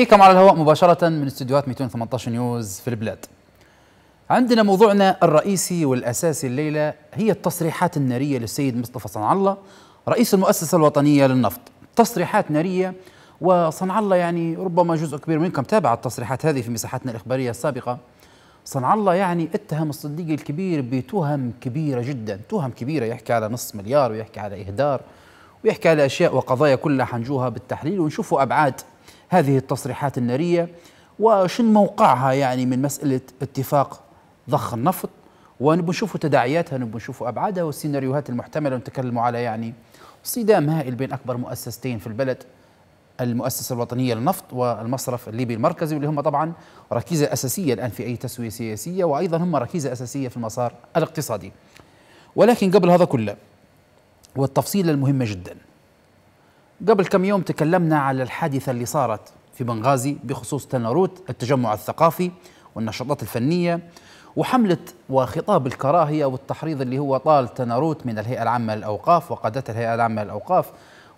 نحييكم على الهواء مباشرة من استديوهات 218 نيوز في البلاد. عندنا موضوعنا الرئيسي والأساسي الليلة هي التصريحات النارية للسيد مصطفى صنع الله رئيس المؤسسة الوطنية للنفط. تصريحات نارية وصنع الله يعني ربما جزء كبير منكم تابع التصريحات هذه في مساحتنا الإخبارية السابقة. صنع الله يعني اتهم الصديق الكبير بتهم كبيرة جدا، تهم كبيرة يحكي على نص مليار ويحكي على إهدار ويحكي على أشياء وقضايا كلها حنجوها بالتحليل ونشوفوا أبعاد هذه التصريحات النارية وشن موقعها يعني من مسألة اتفاق ضخ النفط ونشوفوا تداعياتها نشوفوا أبعادها والسيناريوهات المحتملة ونتكلموا على يعني صدام هائل بين أكبر مؤسستين في البلد المؤسسة الوطنية للنفط والمصرف الليبي المركزي واللي هم طبعا ركيزة أساسية الآن في أي تسوية سياسية وأيضا هم ركيزة أساسية في المسار الاقتصادي ولكن قبل هذا كله والتفصيلة المهمة جدا قبل كم يوم تكلمنا على الحادثة اللي صارت في بنغازي بخصوص تناروت التجمع الثقافي والنشاطات الفنية وحملة وخطاب الكراهية والتحريض اللي هو طال تناروت من الهيئة العامة للأوقاف وقادة الهيئة العامة للأوقاف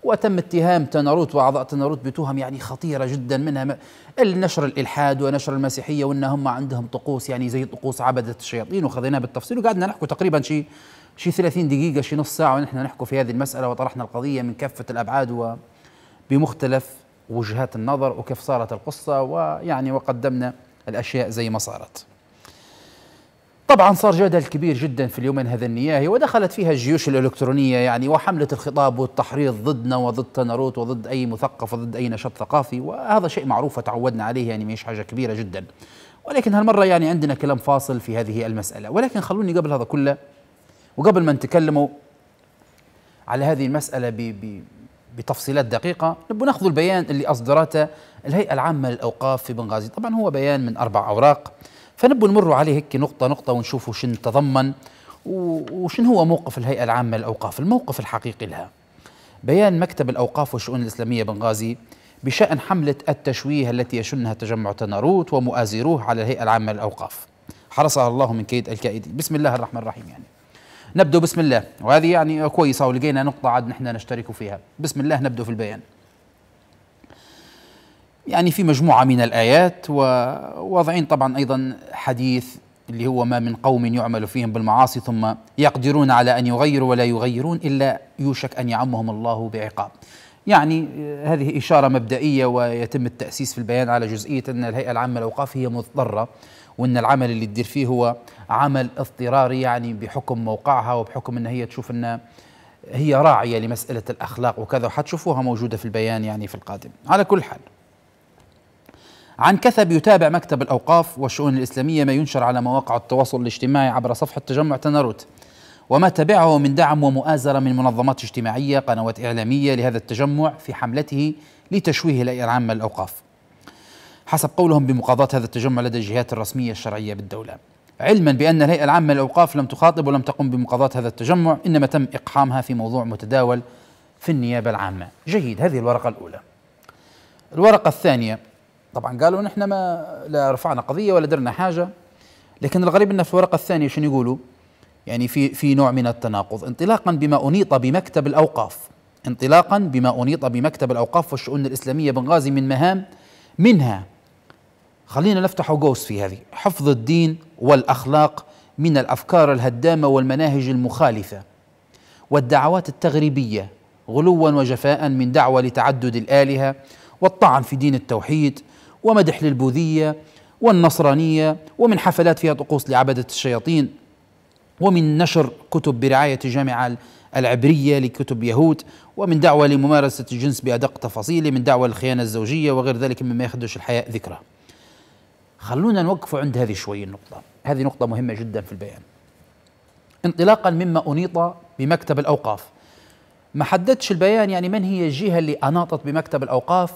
وتم اتهام تناروت واعضاء تناروت بتهم يعني خطيره جدا منها نشر الالحاد ونشر المسيحيه وان هم عندهم طقوس يعني زي طقوس عبده الشياطين وخذيناها بالتفصيل وقعدنا نحكي تقريبا شيء شي 30 دقيقة شي نص ساعة ونحن نحكي في هذه المسألة وطرحنا القضية من كافة الأبعاد وبمختلف وجهات النظر وكيف صارت القصة ويعني وقدمنا الأشياء زي ما صارت طبعا صار جدل كبير جدا في اليومين هذا النياهي ودخلت فيها الجيوش الإلكترونية يعني وحملة الخطاب والتحريض ضدنا وضد تناروت وضد أي مثقف وضد أي نشاط ثقافي وهذا شيء معروف وتعودنا عليه يعني مش حاجة كبيرة جدا ولكن هالمرة يعني عندنا كلام فاصل في هذه المسألة ولكن خلوني قبل هذا كله وقبل ما نتكلموا على هذه المسألة بـ بـ بتفصيلات دقيقة نبغى ناخذ البيان اللي أصدرته الهيئة العامة للأوقاف في بنغازي طبعا هو بيان من أربع أوراق فنبغى نمر عليه هيك نقطة نقطة ونشوفوا شن تضمن وشن هو موقف الهيئة العامة للأوقاف الموقف الحقيقي لها بيان مكتب الأوقاف والشؤون الإسلامية بنغازي بشأن حملة التشويه التي يشنها تجمع تناروت ومؤازروه على الهيئة العامة للأوقاف حرسها الله من كيد الكائدين بسم الله الرحمن الرحيم يعني نبدأ بسم الله وهذه يعني كويسة ولقينا نقطة عاد نحن نشترك فيها بسم الله نبدأ في البيان يعني في مجموعة من الآيات وواضعين طبعا أيضا حديث اللي هو ما من قوم يعمل فيهم بالمعاصي ثم يقدرون على أن يغيروا ولا يغيرون إلا يوشك أن يعمهم الله بعقاب يعني آه، هذه إشارة مبدئية ويتم التأسيس في البيان على جزئية أن الهيئة العامة للأوقاف هي مضطرة وان العمل اللي تدير فيه هو عمل اضطراري يعني بحكم موقعها وبحكم ان هي تشوف ان هي راعيه لمساله الاخلاق وكذا وحتشوفوها موجوده في البيان يعني في القادم على كل حال عن كثب يتابع مكتب الأوقاف والشؤون الإسلامية ما ينشر على مواقع التواصل الاجتماعي عبر صفحة تجمع تناروت وما تبعه من دعم ومؤازرة من منظمات اجتماعية قنوات إعلامية لهذا التجمع في حملته لتشويه الأئر عام الأوقاف حسب قولهم بمقاضاة هذا التجمع لدى الجهات الرسمية الشرعية بالدولة علما بأن الهيئة العامة للأوقاف لم تخاطب ولم تقم بمقاضاة هذا التجمع إنما تم إقحامها في موضوع متداول في النيابة العامة جيد هذه الورقة الأولى الورقة الثانية طبعا قالوا نحن ما لا رفعنا قضية ولا درنا حاجة لكن الغريب أن في الورقة الثانية شنو يقولوا يعني في في نوع من التناقض انطلاقا بما أنيط بمكتب الأوقاف انطلاقا بما أنيط بمكتب الأوقاف والشؤون الإسلامية بنغازي من مهام منها خلينا نفتح قوس في هذه حفظ الدين والأخلاق من الأفكار الهدامة والمناهج المخالفة والدعوات التغريبية غلوا وجفاء من دعوة لتعدد الآلهة والطعن في دين التوحيد ومدح للبوذية والنصرانية ومن حفلات فيها طقوس لعبدة الشياطين ومن نشر كتب برعاية الجامعة العبرية لكتب يهود ومن دعوة لممارسة الجنس بأدق تفاصيله من دعوة للخيانة الزوجية وغير ذلك مما يخدش الحياء ذكره خلونا نوقف عند هذه شوي النقطة هذه نقطة مهمة جدا في البيان انطلاقا مما أنيط بمكتب الأوقاف ما حددش البيان يعني من هي الجهة اللي أناطت بمكتب الأوقاف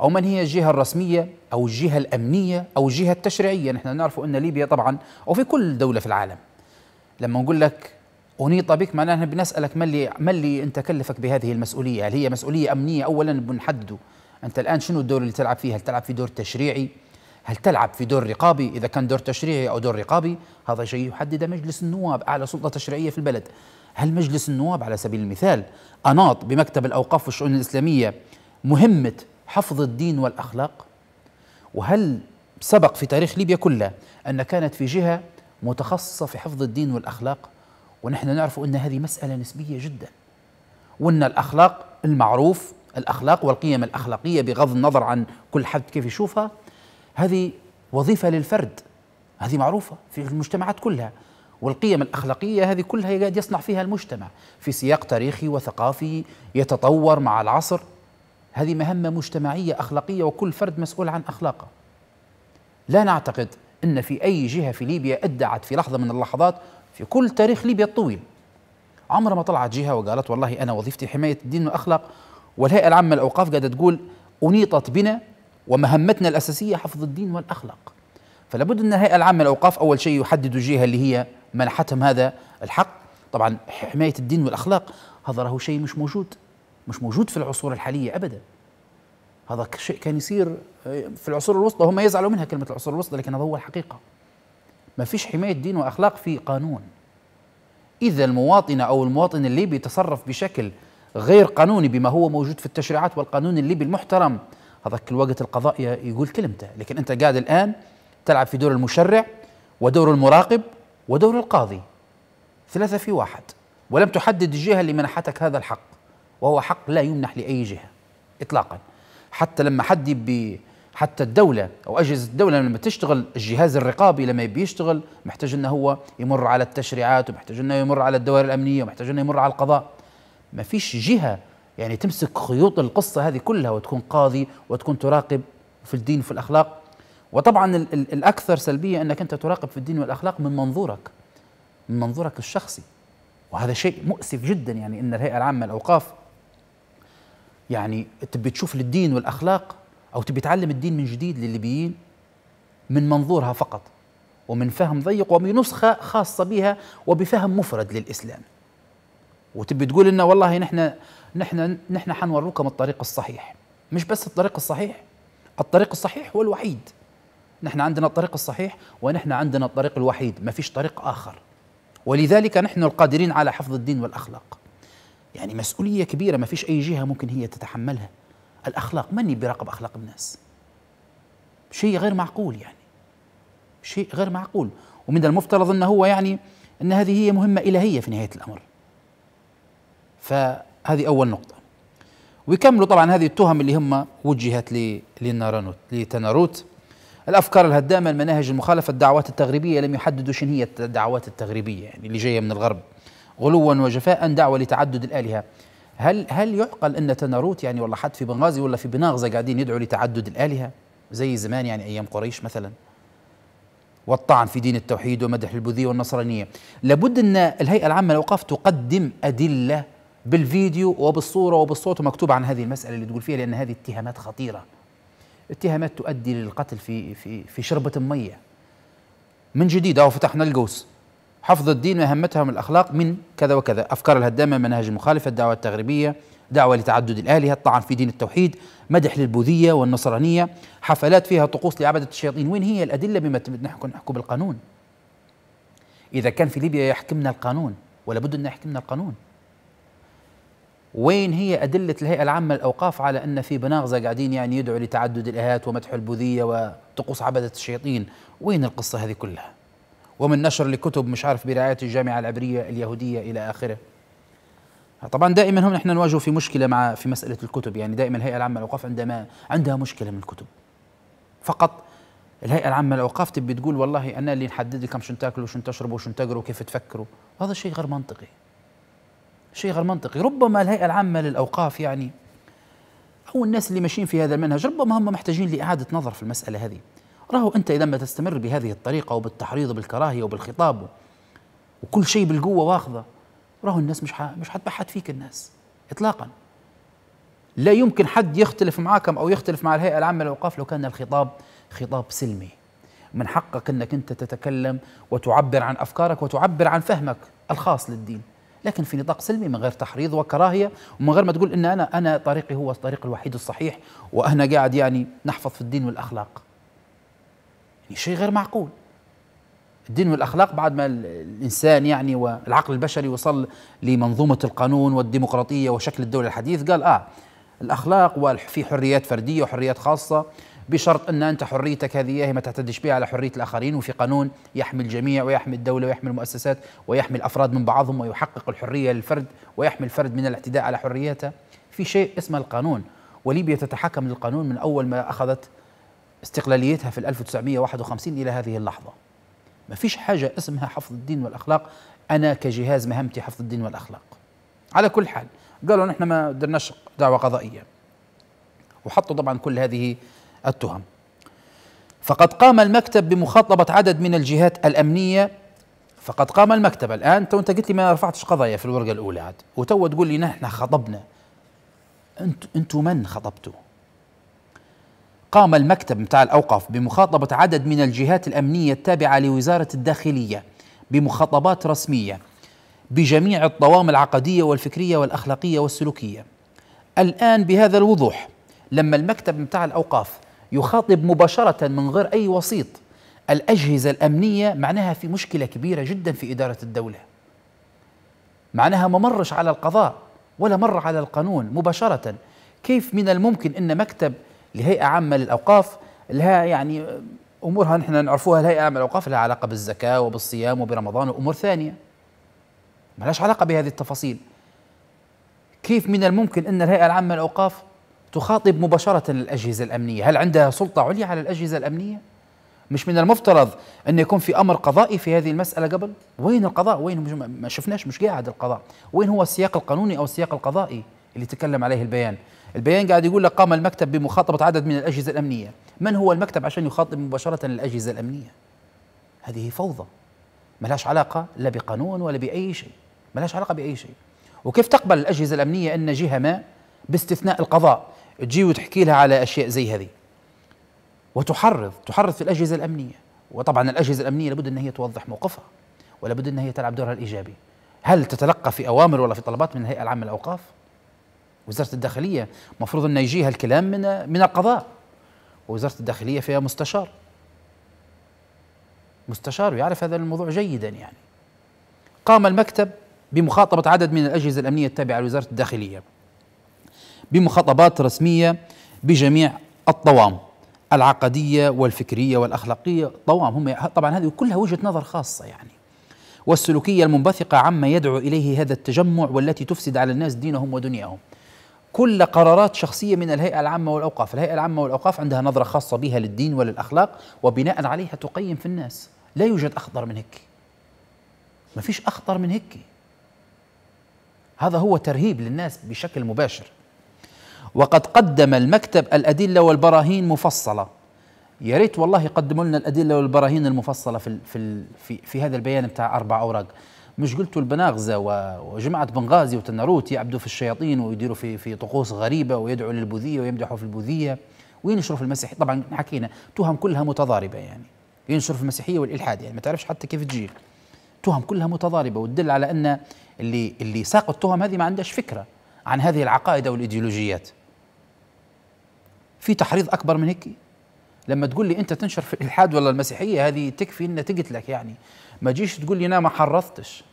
أو من هي الجهة الرسمية أو الجهة الأمنية أو الجهة التشريعية نحن نعرف أن ليبيا طبعا أو في كل دولة في العالم لما نقول لك أنيط بك معناها نحن بنسألك ما اللي, ما اللي أنت كلفك بهذه المسؤولية هل هي مسؤولية أمنية أولا بنحدده أنت الآن شنو الدور اللي تلعب فيها هل تلعب في دور تشريعي هل تلعب في دور رقابي إذا كان دور تشريعي أو دور رقابي هذا شيء يحدده مجلس النواب أعلى سلطة تشريعية في البلد هل مجلس النواب على سبيل المثال أناط بمكتب الأوقاف والشؤون الإسلامية مهمة حفظ الدين والأخلاق وهل سبق في تاريخ ليبيا كلها أن كانت في جهة متخصصة في حفظ الدين والأخلاق ونحن نعرف أن هذه مسألة نسبية جدا وأن الأخلاق المعروف الأخلاق والقيم الأخلاقية بغض النظر عن كل حد كيف يشوفها هذه وظيفة للفرد هذه معروفة في المجتمعات كلها والقيم الأخلاقية هذه كلها قاعد يصنع فيها المجتمع في سياق تاريخي وثقافي يتطور مع العصر هذه مهمة مجتمعية أخلاقية وكل فرد مسؤول عن أخلاقه لا نعتقد أن في أي جهة في ليبيا أدعت في لحظة من اللحظات في كل تاريخ ليبيا الطويل عمرها ما طلعت جهة وقالت والله أنا وظيفتي حماية الدين والأخلاق والهيئة العامة للأوقاف قاعدة تقول أنيطت بنا ومهمتنا الأساسية حفظ الدين والأخلاق فلا بد أن الهيئة العامة للأوقاف أول شيء يحدد الجهة اللي هي منحتهم هذا الحق طبعا حماية الدين والأخلاق هذا راهو شيء مش موجود مش موجود في العصور الحالية أبدا هذا شيء كان يصير آه، في العصور الوسطى هم يزعلوا منها كلمة العصور الوسطى لكن هذا هو الحقيقة ما فيش حماية دين وأخلاق في قانون إذا المواطنة أو المواطن الليبي تصرف بشكل غير قانوني بما هو موجود في التشريعات والقانون الليبي المحترم هذاك الوقت القضاء يقول كلمته لكن أنت قاعد الآن تلعب في دور المشرع ودور المراقب ودور القاضي ثلاثة في واحد ولم تحدد الجهة اللي منحتك هذا الحق وهو حق لا يمنح لأي جهة إطلاقا حتى لما حد يبي حتى الدولة أو أجهزة الدولة لما تشتغل الجهاز الرقابي لما يبي يشتغل محتاج أنه هو يمر على التشريعات ومحتاج أنه يمر على الدوائر الأمنية ومحتاج أنه يمر على القضاء ما فيش جهة يعني تمسك خيوط القصة هذه كلها وتكون قاضي وتكون تراقب في الدين وفي الأخلاق وطبعا الأكثر سلبية أنك أنت تراقب في الدين والأخلاق من منظورك من منظورك الشخصي وهذا شيء مؤسف جدا يعني أن الهيئة العامة للأوقاف يعني تبي تشوف للدين والأخلاق أو تبي تعلم الدين من جديد للليبيين من منظورها فقط ومن فهم ضيق وبنسخة خاصة بها وبفهم مفرد للإسلام وتبي تقول لنا والله نحن نحن نحن حنوروكم الطريق الصحيح مش بس الطريق الصحيح الطريق الصحيح هو الوحيد نحن عندنا الطريق الصحيح ونحن عندنا الطريق الوحيد ما فيش طريق آخر ولذلك نحن القادرين على حفظ الدين والأخلاق يعني مسؤولية كبيرة ما فيش أي جهة ممكن هي تتحملها الأخلاق من بيراقب أخلاق الناس شيء غير معقول يعني شيء غير معقول ومن المفترض أنه هو يعني أن هذه هي مهمة إلهية في نهاية الأمر ف هذه أول نقطة ويكملوا طبعا هذه التهم اللي هم وجهت للنارانوت لتناروت الافكار الهدامه المناهج المخالفه الدعوات التغريبيه لم يحددوا شن هي الدعوات التغريبيه يعني اللي جايه من الغرب غلوا وجفاء دعوه لتعدد الالهه هل هل يعقل ان تناروت يعني والله حد في بنغازي ولا في بناغزه قاعدين يدعوا لتعدد الالهه زي زمان يعني ايام قريش مثلا والطعن في دين التوحيد ومدح البوذيه والنصرانيه لابد ان الهيئه العامه للاوقاف تقدم ادله بالفيديو وبالصورة وبالصوت ومكتوب عن هذه المسألة اللي تقول فيها لأن هذه اتهامات خطيرة اتهامات تؤدي للقتل في في في شربة مية من جديد أو فتحنا القوس حفظ الدين وأهمتها من الأخلاق من كذا وكذا أفكار الهدامة مناهج المخالفة الدعوة التغريبية دعوة لتعدد الآلهة الطعن في دين التوحيد مدح للبوذية والنصرانية حفلات فيها طقوس لعبدة الشياطين وين هي الأدلة بما نحكم بالقانون إذا كان في ليبيا يحكمنا القانون ولا بد أن يحكمنا القانون وين هي أدلة الهيئة العامة للأوقاف على أن في بناغزة قاعدين يعني يدعوا لتعدد الإهات ومدح البوذية وطقوس عبدة الشياطين وين القصة هذه كلها ومن نشر لكتب مش عارف برعاية الجامعة العبرية اليهودية إلى آخره طبعا دائما هم نحن نواجه في مشكلة مع في مسألة الكتب يعني دائما الهيئة العامة للأوقاف عندما عندها مشكلة من الكتب فقط الهيئة العامة للأوقاف تبي تقول والله أنا اللي نحدد لكم شو تاكلوا وشن تشربوا وشن تقروا وكيف تفكروا هذا شيء غير منطقي شيء غير منطقي ربما الهيئة العامة للأوقاف يعني أو الناس اللي ماشيين في هذا المنهج ربما هم محتاجين لإعادة نظر في المسألة هذه راهو أنت إذا ما تستمر بهذه الطريقة وبالتحريض وبالكراهية وبالخطاب وكل شيء بالقوة واخذة راهو الناس مش مش حتبحت فيك الناس إطلاقا لا يمكن حد يختلف معاكم أو يختلف مع الهيئة العامة للأوقاف لو كان الخطاب خطاب سلمي من حقك أنك أنت تتكلم وتعبر عن أفكارك وتعبر عن فهمك الخاص للدين لكن في نطاق سلمي من غير تحريض وكراهيه ومن غير ما تقول ان انا انا طريقي هو الطريق الوحيد الصحيح وانا قاعد يعني نحفظ في الدين والاخلاق يعني شيء غير معقول الدين والاخلاق بعد ما الانسان يعني والعقل البشري وصل لمنظومه القانون والديمقراطيه وشكل الدوله الحديث قال اه الاخلاق وفي حريات فرديه وحريات خاصه بشرط أن أنت حريتك هذه هي ما تعتدش بها على حرية الآخرين وفي قانون يحمي الجميع ويحمي الدولة ويحمي المؤسسات ويحمي الأفراد من بعضهم ويحقق الحرية للفرد ويحمي الفرد من الاعتداء على حريته في شيء اسمه القانون وليبيا تتحكم للقانون من أول ما أخذت استقلاليتها في 1951 إلى هذه اللحظة ما فيش حاجة اسمها حفظ الدين والأخلاق أنا كجهاز مهمتي حفظ الدين والأخلاق على كل حال قالوا نحن ما درناش دعوة قضائية وحطوا طبعا كل هذه التهم فقد قام المكتب بمخاطبة عدد من الجهات الأمنية فقد قام المكتب الآن تو أنت قلت لي ما رفعتش قضايا في الورقة الأولى عاد وتو تقول لي نحن خطبنا أنت أنتو من خطبتوا قام المكتب متاع الأوقاف بمخاطبة عدد من الجهات الأمنية التابعة لوزارة الداخلية بمخاطبات رسمية بجميع الطوام العقدية والفكرية والأخلاقية والسلوكية الآن بهذا الوضوح لما المكتب متاع الأوقاف يخاطب مباشرة من غير أي وسيط الأجهزة الأمنية معناها في مشكلة كبيرة جدا في إدارة الدولة معناها ما مرش على القضاء ولا مر على القانون مباشرة كيف من الممكن أن مكتب لهيئة عامة للأوقاف لها يعني أمورها نحن نعرفوها الهيئة عامة للأوقاف لها علاقة بالزكاة وبالصيام وبرمضان وأمور ثانية ما لهاش علاقة بهذه التفاصيل كيف من الممكن أن الهيئة العامة للأوقاف تخاطب مباشرة الأجهزة الأمنية هل عندها سلطة عليا على الأجهزة الأمنية؟ مش من المفترض أن يكون في أمر قضائي في هذه المسألة قبل؟ وين القضاء؟ وين ما شفناش مش قاعد القضاء وين هو السياق القانوني أو السياق القضائي اللي تكلم عليه البيان البيان قاعد يقول لك قام المكتب بمخاطبة عدد من الأجهزة الأمنية من هو المكتب عشان يخاطب مباشرة الأجهزة الأمنية؟ هذه فوضى ملهاش علاقة لا بقانون ولا بأي شيء ملهاش علاقة بأي شيء وكيف تقبل الأجهزة الأمنية أن جهة ما باستثناء القضاء تجي وتحكي لها على اشياء زي هذه وتحرض تحرض في الاجهزه الامنيه وطبعا الاجهزه الامنيه لابد ان هي توضح موقفها ولابد ان هي تلعب دورها الايجابي هل تتلقى في اوامر ولا في طلبات من الهيئه العامه للاوقاف وزاره الداخليه المفروض ان يجيها الكلام من من القضاء ووزاره الداخليه فيها مستشار مستشار يعرف هذا الموضوع جيدا يعني قام المكتب بمخاطبه عدد من الاجهزه الامنيه التابعه لوزاره الداخليه بمخاطبات رسمية بجميع الطوام العقدية والفكرية والأخلاقية طوام هم طبعا هذه كلها وجهة نظر خاصة يعني والسلوكية المنبثقة عما يدعو إليه هذا التجمع والتي تفسد على الناس دينهم ودنياهم كل قرارات شخصية من الهيئة العامة والأوقاف الهيئة العامة والأوقاف عندها نظرة خاصة بها للدين وللأخلاق وبناء عليها تقيم في الناس لا يوجد أخطر من هيك ما فيش أخطر من هيك هذا هو ترهيب للناس بشكل مباشر وقد قدم المكتب الأدلة والبراهين مفصلة يا ريت والله يقدموا لنا الأدلة والبراهين المفصلة في في في, في هذا البيان بتاع أربع أوراق مش قلتوا البناغزة وجماعة بنغازي وتنروت يعبدوا في الشياطين ويديروا في في طقوس غريبة ويدعوا للبوذية ويمدحوا في البوذية وينشروا في المسيحية طبعا حكينا تهم كلها متضاربة يعني ينشروا في المسيحية والإلحاد يعني ما تعرفش حتى كيف تجي تهم كلها متضاربة وتدل على أن اللي اللي ساق التهم هذه ما عندهاش فكرة عن هذه العقائد والإيديولوجيات في تحريض اكبر من هيك لما تقول لي انت تنشر في الالحاد ولا المسيحيه هذه تكفي ان تقتلك لك يعني ما جيش تقول لي انا ما حرضتش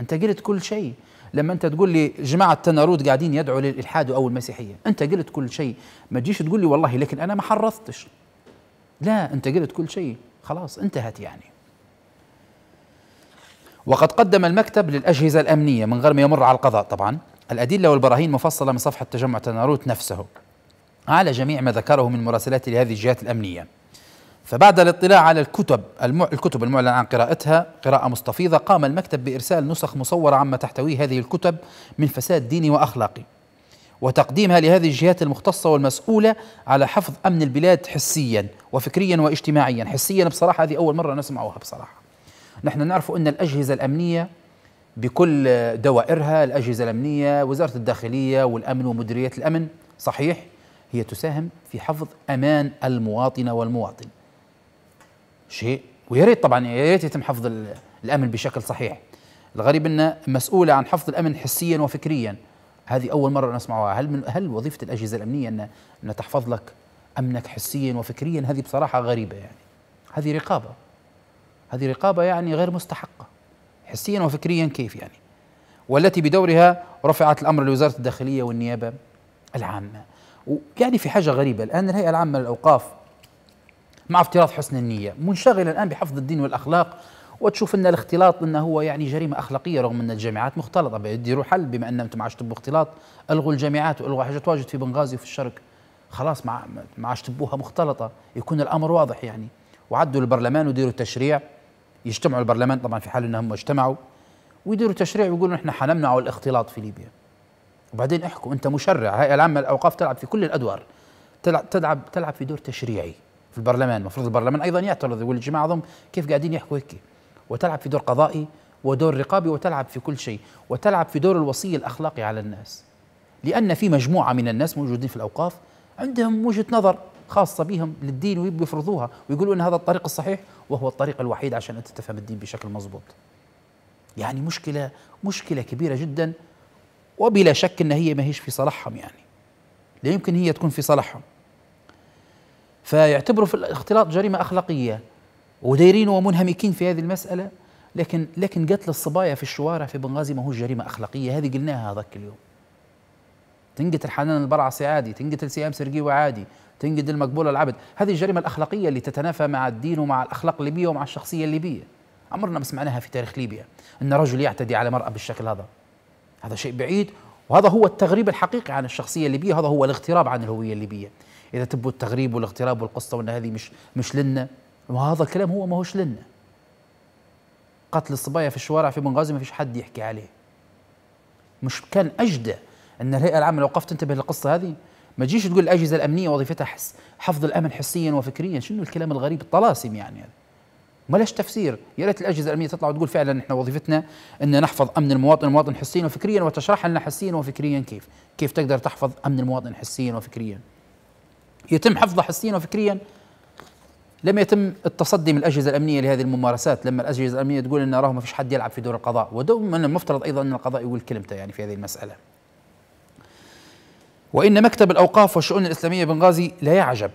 انت قلت كل شيء لما انت تقول لي جماعه تنارود قاعدين يدعوا للالحاد او المسيحيه انت قلت كل شيء ما تجيش تقول لي والله لكن انا ما حرضتش لا انت قلت كل شيء خلاص انتهت يعني وقد قدم المكتب للأجهزة الأمنية من غير ما يمر على القضاء طبعا الأدلة والبراهين مفصلة من صفحة تجمع تناروت نفسه على جميع ما ذكره من مراسلات لهذه الجهات الأمنية فبعد الاطلاع على الكتب الكتب المعلن عن قراءتها قراءة مستفيضة قام المكتب بإرسال نسخ مصورة عما تحتويه هذه الكتب من فساد ديني وأخلاقي وتقديمها لهذه الجهات المختصة والمسؤولة على حفظ أمن البلاد حسيا وفكريا واجتماعيا حسيا بصراحة هذه أول مرة نسمعها بصراحة نحن نعرف أن الأجهزة الأمنية بكل دوائرها الأجهزة الأمنية وزارة الداخلية والأمن ومديرية الأمن صحيح هي تساهم في حفظ امان المواطنه والمواطن شيء ويا ريت طبعا يا ريت يتم حفظ الامن بشكل صحيح الغريب ان مسؤوله عن حفظ الامن حسيا وفكريا هذه اول مره نسمعها هل من هل وظيفه الاجهزه الامنيه ان ان تحفظ لك امنك حسيا وفكريا هذه بصراحه غريبه يعني هذه رقابه هذه رقابه يعني غير مستحقه حسيا وفكريا كيف يعني والتي بدورها رفعت الامر لوزاره الداخليه والنيابه العامه ويعني في حاجة غريبة الآن الهيئة العامة للأوقاف مع افتراض حسن النية منشغلة الآن بحفظ الدين والأخلاق وتشوف ان الاختلاط انه هو يعني جريمه اخلاقيه رغم ان الجامعات مختلطه بيديروا حل بما ان انتم عادش تبوا اختلاط الغوا الجامعات والغوا حاجه تواجد في بنغازي وفي الشرق خلاص ما مع عادش تبوها مختلطه يكون الامر واضح يعني وعدوا البرلمان وديروا تشريع يجتمعوا البرلمان طبعا في حال انهم اجتمعوا ويديروا تشريع ويقولوا احنا حنمنعوا الاختلاط في ليبيا وبعدين احكوا انت مشرع هاي العامه الاوقاف تلعب في كل الادوار تلعب تلعب تلعب في دور تشريعي في البرلمان المفروض البرلمان ايضا يعترض يقول الجماعه ضم كيف قاعدين يحكوا هيك وتلعب في دور قضائي ودور رقابي وتلعب في كل شيء وتلعب في دور الوصي الاخلاقي على الناس لان في مجموعه من الناس موجودين في الاوقاف عندهم وجهه نظر خاصه بهم للدين ويفرضوها ويقولوا ان هذا الطريق الصحيح وهو الطريق الوحيد عشان انت تفهم الدين بشكل مضبوط يعني مشكله مشكله كبيره جدا وبلا شك ان هي ما هيش في صالحهم يعني لا يمكن هي تكون في صالحهم فيعتبروا في الاختلاط جريمه اخلاقيه ودايرين ومنهمكين في هذه المساله لكن لكن قتل الصبايا في الشوارع في بنغازي ما هو جريمه اخلاقيه هذه قلناها هذاك اليوم تنقتل حنان البرعصي عادي تنقتل سيام سرقيوة عادي تنقتل مقبولة العبد هذه الجريمة الأخلاقية اللي تتنافى مع الدين ومع الأخلاق الليبية ومع الشخصية الليبية عمرنا ما سمعناها في تاريخ ليبيا أن رجل يعتدي على مرأة بالشكل هذا هذا شيء بعيد وهذا هو التغريب الحقيقي عن الشخصيه الليبيه هذا هو الاغتراب عن الهويه الليبيه اذا تبوا التغريب والاغتراب والقصه وان هذه مش مش لنا وهذا الكلام هو ما هوش لنا قتل الصبايا في الشوارع في بنغازي ما فيش حد يحكي عليه مش كان اجدى ان الهيئه العامه لو وقفت تنتبه للقصه هذه ما تجيش تقول الاجهزه الامنيه وظيفتها حفظ الامن حسيا وفكريا شنو الكلام الغريب الطلاسم يعني هذا ما لهاش تفسير يا ريت الاجهزه الامنيه تطلع وتقول فعلا نحن وظيفتنا ان نحفظ امن المواطن المواطن حسيا وفكريا وتشرح لنا حسيا وفكريا كيف كيف تقدر تحفظ امن المواطن حسيا وفكريا يتم حفظه حسيا وفكريا لم يتم التصدي من الاجهزه الامنيه لهذه الممارسات لما الاجهزه الامنيه تقول ان راه ما فيش حد يلعب في دور القضاء ودوما المفترض ايضا ان القضاء يقول كلمته يعني في هذه المساله وان مكتب الاوقاف والشؤون الاسلاميه بنغازي لا يعجب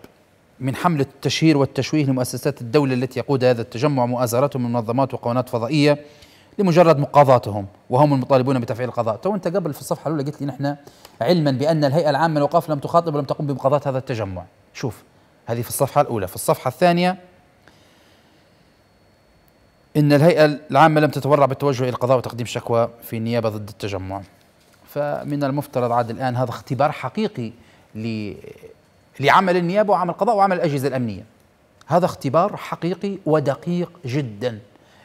من حملة التشهير والتشويه لمؤسسات الدولة التي يقود هذا التجمع مؤازرتهم من منظمات وقوانات فضائية لمجرد مقاضاتهم وهم المطالبون بتفعيل القضاء تو انت قبل في الصفحه الاولى قلت لي نحن علما بان الهيئه العامه للاوقاف لم تخاطب ولم تقم بمقاضاه هذا التجمع شوف هذه في الصفحه الاولى في الصفحه الثانيه ان الهيئه العامه لم تتورع بالتوجه الى القضاء وتقديم شكوى في النيابه ضد التجمع فمن المفترض عاد الان هذا اختبار حقيقي لعمل النيابه وعمل القضاء وعمل الاجهزه الامنيه هذا اختبار حقيقي ودقيق جدا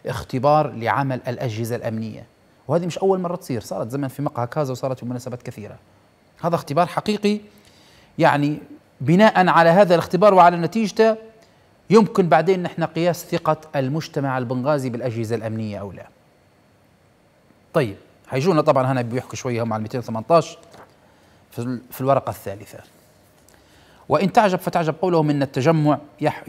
اختبار لعمل الاجهزه الامنيه وهذه مش اول مره تصير صارت زمان في مقهى كازا وصارت في مناسبات كثيره هذا اختبار حقيقي يعني بناء على هذا الاختبار وعلى نتيجته يمكن بعدين نحن قياس ثقة المجتمع البنغازي بالأجهزة الأمنية أو لا طيب هيجونا طبعا هنا بيحكوا شوية هم على 218 في الورقة الثالثة وإن تعجب فتعجب قولهم أن التجمع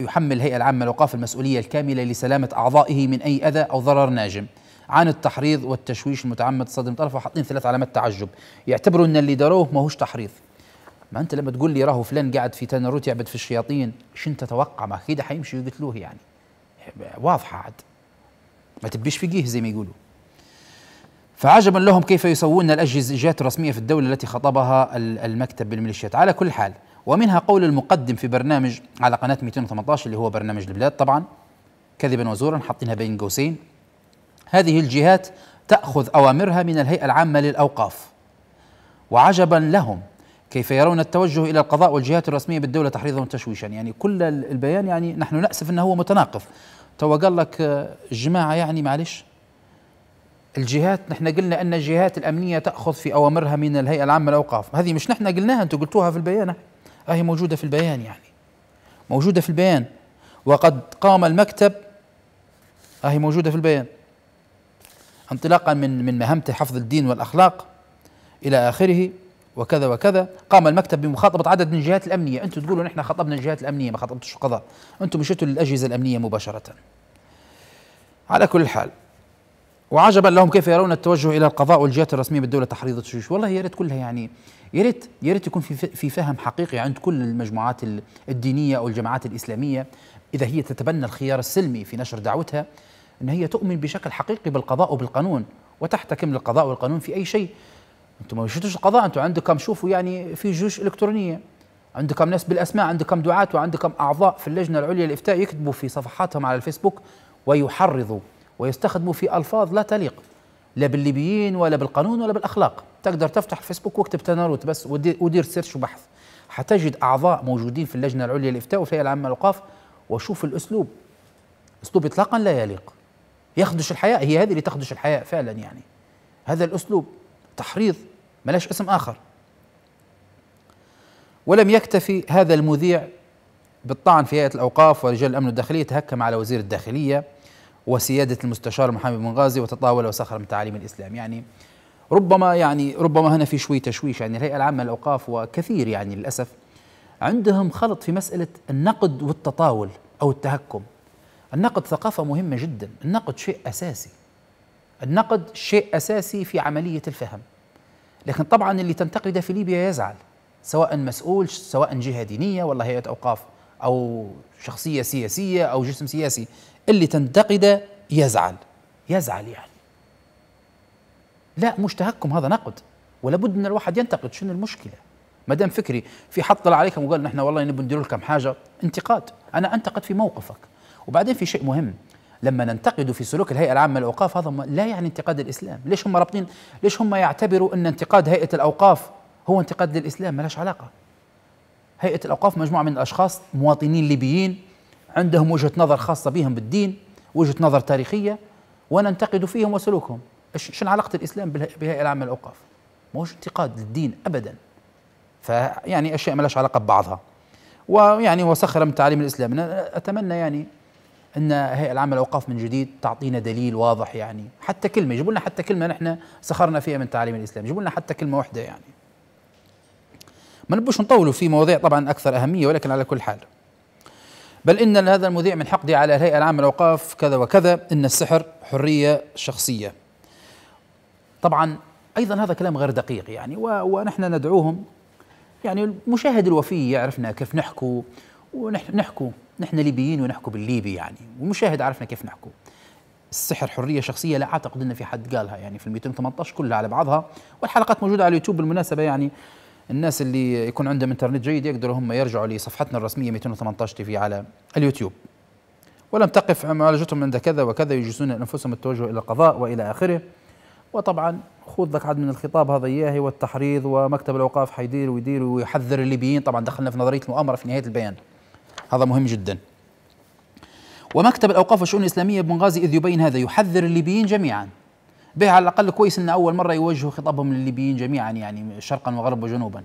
يحمل الهيئة العامة للأوقاف المسؤولية الكاملة لسلامة أعضائه من أي أذى أو ضرر ناجم عن التحريض والتشويش المتعمد صدم من طرفه حاطين ثلاث علامات تعجب يعتبروا أن اللي داروه ماهوش تحريض ما أنت لما تقول لي راهو فلان قاعد في تنروت يعبد في الشياطين شن تتوقع ما أكيد حيمشي يقتلوه يعني واضحة عاد ما تبيش فقيه زي ما يقولوا فعجبا لهم كيف يسوون الاجهزه الرسميه في الدوله التي خطبها المكتب بالميليشيات على كل حال ومنها قول المقدم في برنامج على قناة 218 اللي هو برنامج البلاد طبعا كذبا وزورا حاطينها بين قوسين هذه الجهات تأخذ أوامرها من الهيئة العامة للأوقاف وعجبا لهم كيف يرون التوجه إلى القضاء والجهات الرسمية بالدولة تحريضا وتشويشا يعني كل البيان يعني نحن نأسف أنه هو متناقض تو قال لك الجماعة آه، يعني معلش الجهات نحن قلنا أن الجهات الأمنية تأخذ في أوامرها من الهيئة العامة للأوقاف هذه مش نحن قلناها أنتم قلتوها في البيان هي موجودة في البيان يعني موجودة في البيان وقد قام المكتب هي موجودة في البيان انطلاقا من من مهمته حفظ الدين والأخلاق إلى آخره وكذا وكذا قام المكتب بمخاطبة عدد من الجهات الأمنية أنتم تقولوا نحن خاطبنا الجهات الأمنية ما خطبتش القضاء أنتم مشيتوا للأجهزة الأمنية مباشرة على كل حال وعجبا لهم كيف يرون التوجه الى القضاء والجهات الرسميه بالدوله تحريض الجيوش والله يا ريت كلها يعني يا ريت يا ريت يكون في في فهم حقيقي عند كل المجموعات الدينيه او الجماعات الاسلاميه اذا هي تتبنى الخيار السلمي في نشر دعوتها ان هي تؤمن بشكل حقيقي بالقضاء وبالقانون وتحتكم للقضاء والقانون في اي شيء انتم ما شفتوش القضاء انتم عندكم شوفوا يعني في جيوش الكترونيه عندكم ناس بالاسماء عندكم دعاة وعندكم اعضاء في اللجنه العليا للافتاء يكتبوا في صفحاتهم على الفيسبوك ويحرضوا ويستخدموا في ألفاظ لا تليق لا بالليبيين ولا بالقانون ولا بالأخلاق تقدر تفتح الفيسبوك واكتب تناروت بس ودير سيرش وبحث حتجد أعضاء موجودين في اللجنة العليا للإفتاء والهيئة العامة للأوقاف وشوف الأسلوب أسلوب إطلاقا لا يليق يخدش الحياء هي هذه اللي تخدش الحياء فعلا يعني هذا الأسلوب تحريض ملاش اسم آخر ولم يكتفي هذا المذيع بالطعن في هيئة الأوقاف ورجال الأمن الداخلية تهكم على وزير الداخلية وسيادة المستشار محمد بن غازي وتطاول وسخر من تعاليم الإسلام يعني ربما يعني ربما هنا في شوي تشويش يعني الهيئة العامة للأوقاف وكثير يعني للأسف عندهم خلط في مسألة النقد والتطاول أو التهكم النقد ثقافة مهمة جدا النقد شيء أساسي النقد شيء أساسي في عملية الفهم لكن طبعا اللي تنتقده في ليبيا يزعل سواء مسؤول سواء جهة دينية ولا هيئة أوقاف أو شخصية سياسية أو جسم سياسي اللي تنتقده يزعل يزعل يعني لا مش تهكم هذا نقد ولا بد ان الواحد ينتقد شنو المشكله ما دام فكري في حد طلع عليكم وقال نحن والله نبي ندير لكم حاجه انتقاد انا انتقد في موقفك وبعدين في شيء مهم لما ننتقد في سلوك الهيئه العامه للاوقاف هذا لا يعني انتقاد الاسلام ليش هم رابطين ليش هم يعتبروا ان انتقاد هيئه الاوقاف هو انتقاد للاسلام ما علاقه هيئه الاوقاف مجموعه من الاشخاص مواطنين ليبيين عندهم وجهة نظر خاصة بهم بالدين وجهة نظر تاريخية وننتقد فيهم وسلوكهم شنو علاقة الإسلام بهاء العام الأوقاف موش انتقاد للدين أبدا فيعني أشياء ما لهاش علاقة ببعضها ويعني وسخر من تعاليم الإسلام أتمنى يعني أن هيئة العامة للأوقاف من جديد تعطينا دليل واضح يعني حتى كلمة يجيبوا لنا حتى كلمة نحن سخرنا فيها من تعاليم الإسلام يجيبوا لنا حتى كلمة واحدة يعني ما نبوش نطولوا في مواضيع طبعا أكثر أهمية ولكن على كل حال بل إن هذا المذيع من حقدي على الهيئة العامة للأوقاف كذا وكذا إن السحر حرية شخصية طبعا أيضا هذا كلام غير دقيق يعني ونحن ندعوهم يعني المشاهد الوفي يعرفنا كيف نحكوا ونحكو نحن ليبيين ونحكوا بالليبي يعني والمشاهد عرفنا كيف نحكوا السحر حريه شخصيه لا اعتقد ان في حد قالها يعني في ال 218 كلها على بعضها والحلقات موجوده على اليوتيوب بالمناسبه يعني الناس اللي يكون عندهم انترنت جيد يقدروا هم يرجعوا لصفحتنا الرسميه 218 تي في على اليوتيوب ولم تقف معالجتهم عند كذا وكذا يجلسون انفسهم التوجه الى القضاء والى اخره وطبعا خذ لك عد من الخطاب هذا ياهي والتحريض ومكتب الاوقاف حيدير ويدير ويحذر الليبيين طبعا دخلنا في نظريه المؤامره في نهايه البيان هذا مهم جدا ومكتب الاوقاف والشؤون الاسلاميه بنغازي اذ يبين هذا يحذر الليبيين جميعا به على الاقل كويس ان اول مره يوجهوا خطابهم للليبيين جميعا يعني شرقا وغربا وجنوبا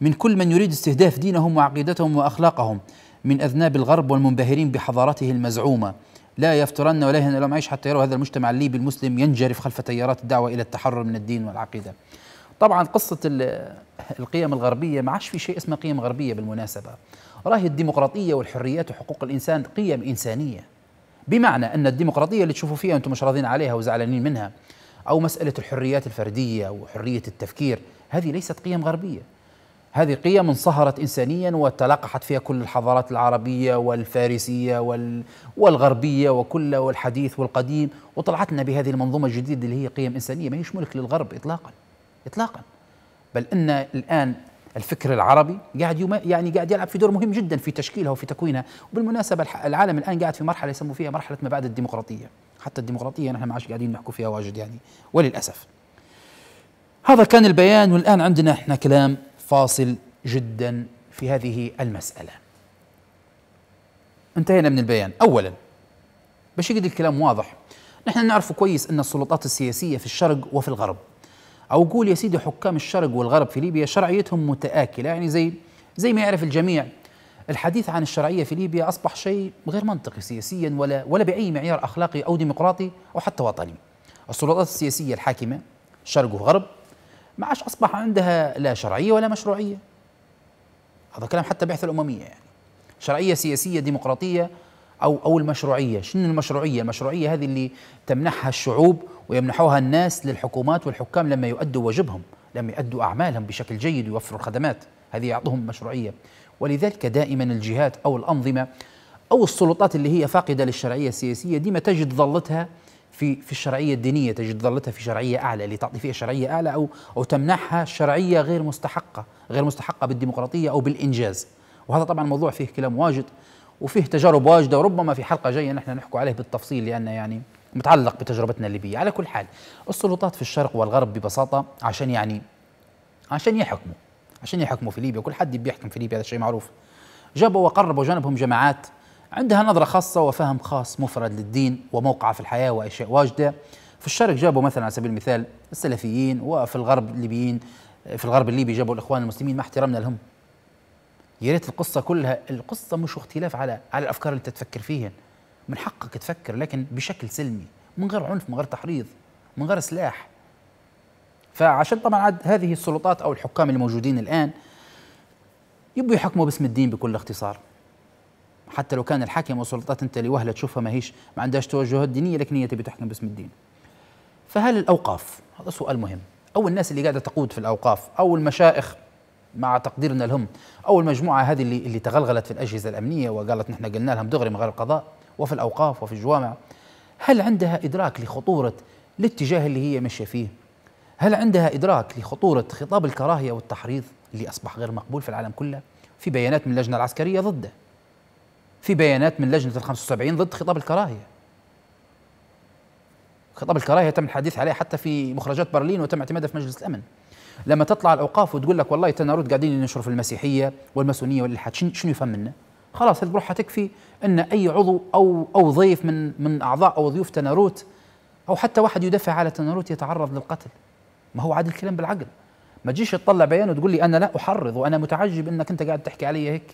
من كل من يريد استهداف دينهم وعقيدتهم واخلاقهم من اذناب الغرب والمنبهرين بحضارته المزعومه لا يفترن ولا يهن لهم عيش حتى يروا هذا المجتمع الليبي المسلم ينجرف خلف تيارات الدعوه الى التحرر من الدين والعقيده. طبعا قصه القيم الغربيه ما عادش في شيء اسمه قيم غربيه بالمناسبه. راهي الديمقراطيه والحريات وحقوق الانسان قيم انسانيه. بمعنى أن الديمقراطية اللي تشوفوا فيها أنتم مش راضين عليها وزعلانين منها أو مسألة الحريات الفردية وحرية التفكير هذه ليست قيم غربية هذه قيم انصهرت إنسانيا وتلاقحت فيها كل الحضارات العربية والفارسية وال... والغربية وكل والحديث والقديم وطلعتنا بهذه المنظومة الجديدة اللي هي قيم إنسانية ما هيش ملك للغرب إطلاقا إطلاقا بل أن الآن الفكر العربي قاعد يوم يعني قاعد يلعب في دور مهم جدا في تشكيلها وفي تكوينها وبالمناسبة العالم الآن قاعد في مرحلة يسموا فيها مرحلة ما بعد الديمقراطية حتى الديمقراطية نحن ما عادش قاعدين نحكوا فيها واجد يعني وللأسف هذا كان البيان والآن عندنا احنا كلام فاصل جدا في هذه المسألة انتهينا من البيان أولا باش يقعد الكلام واضح نحن نعرف كويس أن السلطات السياسية في الشرق وفي الغرب او قول يا سيدي حكام الشرق والغرب في ليبيا شرعيتهم متآكله يعني زي زي ما يعرف الجميع الحديث عن الشرعيه في ليبيا اصبح شيء غير منطقي سياسيا ولا ولا باي معيار اخلاقي او ديمقراطي او حتى وطني. السلطات السياسيه الحاكمه شرق وغرب ما عادش اصبح عندها لا شرعيه ولا مشروعيه. هذا كلام حتى بعثه الامميه يعني. شرعيه سياسيه ديمقراطيه او او المشروعيه، شنو المشروعيه؟ المشروعيه هذه اللي تمنحها الشعوب ويمنحوها الناس للحكومات والحكام لما يؤدوا واجبهم، لما يؤدوا اعمالهم بشكل جيد ويوفروا الخدمات، هذه يعطوهم مشروعيه، ولذلك دائما الجهات او الانظمه او السلطات اللي هي فاقده للشرعيه السياسيه ديما تجد ظلتها في في الشرعيه الدينيه، تجد ظلتها في شرعيه اعلى اللي تعطي فيها شرعيه اعلى او او تمنحها شرعيه غير مستحقه، غير مستحقه بالديمقراطيه او بالانجاز. وهذا طبعا موضوع فيه كلام واجد وفيه تجارب واجده وربما في حلقه جايه نحن نحكي عليه بالتفصيل لان يعني متعلق بتجربتنا الليبيه على كل حال السلطات في الشرق والغرب ببساطه عشان يعني عشان يحكموا عشان يحكموا في ليبيا كل حد بيحكم في ليبيا هذا شيء معروف جابوا وقربوا جانبهم جماعات عندها نظره خاصه وفهم خاص مفرد للدين وموقعه في الحياه واشياء واجده في الشرق جابوا مثلا على سبيل المثال السلفيين وفي الغرب الليبيين في الغرب الليبي جابوا الاخوان المسلمين مع احترامنا لهم يا ريت القصه كلها القصه مش اختلاف على على الافكار اللي انت تفكر فيها من حقك تفكر لكن بشكل سلمي من غير عنف من غير تحريض من غير سلاح فعشان طبعا عاد هذه السلطات او الحكام الموجودين الان يبوا يحكموا باسم الدين بكل اختصار حتى لو كان الحاكم والسلطات انت لوهله تشوفها ما هيش ما عندهاش توجهات دينيه لكن هي تبي تحكم باسم الدين فهل الاوقاف هذا سؤال مهم او الناس اللي قاعده تقود في الاوقاف او المشائخ مع تقديرنا لهم أول مجموعة هذه اللي, اللي تغلغلت في الأجهزة الأمنية وقالت نحن قلنا لهم دغري من غير القضاء وفي الأوقاف وفي الجوامع هل عندها إدراك لخطورة الاتجاه اللي هي ماشية فيه هل عندها إدراك لخطورة خطاب الكراهية والتحريض اللي أصبح غير مقبول في العالم كله في بيانات من اللجنة العسكرية ضده في بيانات من لجنة ال 75 ضد خطاب الكراهية خطاب الكراهية تم الحديث عليه حتى في مخرجات برلين وتم اعتماده في مجلس الأمن لما تطلع الاوقاف وتقول لك والله تنارود قاعدين ينشروا في المسيحيه والماسونيه والالحاد شنو يفهم منه؟ خلاص هذه بروحها تكفي ان اي عضو او او ضيف من من اعضاء او ضيوف تناروت او حتى واحد يدافع على تناروت يتعرض للقتل ما هو عاد الكلام بالعقل ما تجيش تطلع بيان وتقول لي انا لا احرض وانا متعجب انك انت قاعد تحكي علي هيك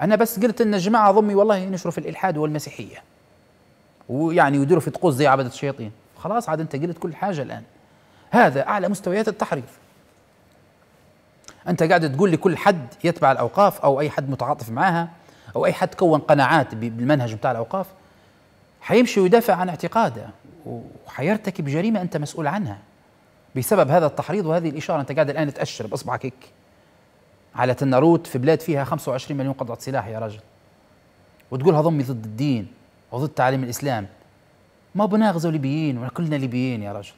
انا بس قلت ان الجماعه ضمي والله ينشروا في الالحاد والمسيحيه ويعني يديروا في طقوس زي عبده الشياطين خلاص عاد انت قلت كل حاجه الان هذا أعلى مستويات التحريف أنت قاعد تقول لكل حد يتبع الأوقاف أو أي حد متعاطف معها أو أي حد كون قناعات بالمنهج بتاع الأوقاف حيمشي ويدافع عن اعتقاده وحيرتكب جريمة أنت مسؤول عنها بسبب هذا التحريض وهذه الإشارة أنت قاعد الآن تأشر بإصبعك هيك على تناروت في بلاد فيها 25 مليون قطعة سلاح يا رجل وتقول هضمي ضد الدين وضد تعليم الإسلام ما بناغزوا ليبيين وكلنا ليبيين يا رجل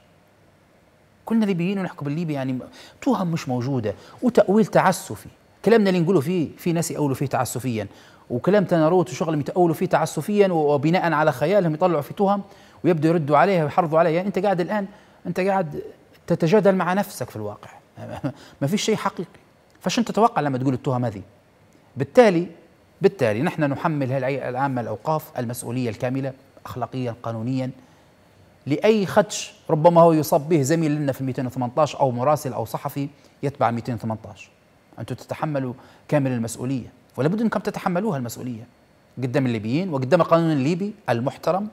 كلنا ليبيين ونحكم بالليبي يعني تهم مش موجوده وتاويل تعسفي كلامنا اللي نقوله فيه في ناس يأولوا فيه تعسفيا وكلام تناروت وشغل يتأولوا فيه تعسفيا وبناء على خيالهم يطلعوا في تهم ويبدوا يردوا عليها ويحرضوا عليها يعني انت قاعد الان انت قاعد تتجادل مع نفسك في الواقع ما فيش شيء حقيقي فشن تتوقع لما تقول التهم هذه بالتالي بالتالي نحن نحمل العامة الأوقاف المسؤولية الكاملة أخلاقيا قانونيا لأي خدش ربما هو يصاب به زميل لنا في 218 أو مراسل أو صحفي يتبع 218 أنتم تتحملوا كامل المسؤولية ولا بد أنكم تتحملوها المسؤولية قدام الليبيين وقدام القانون الليبي المحترم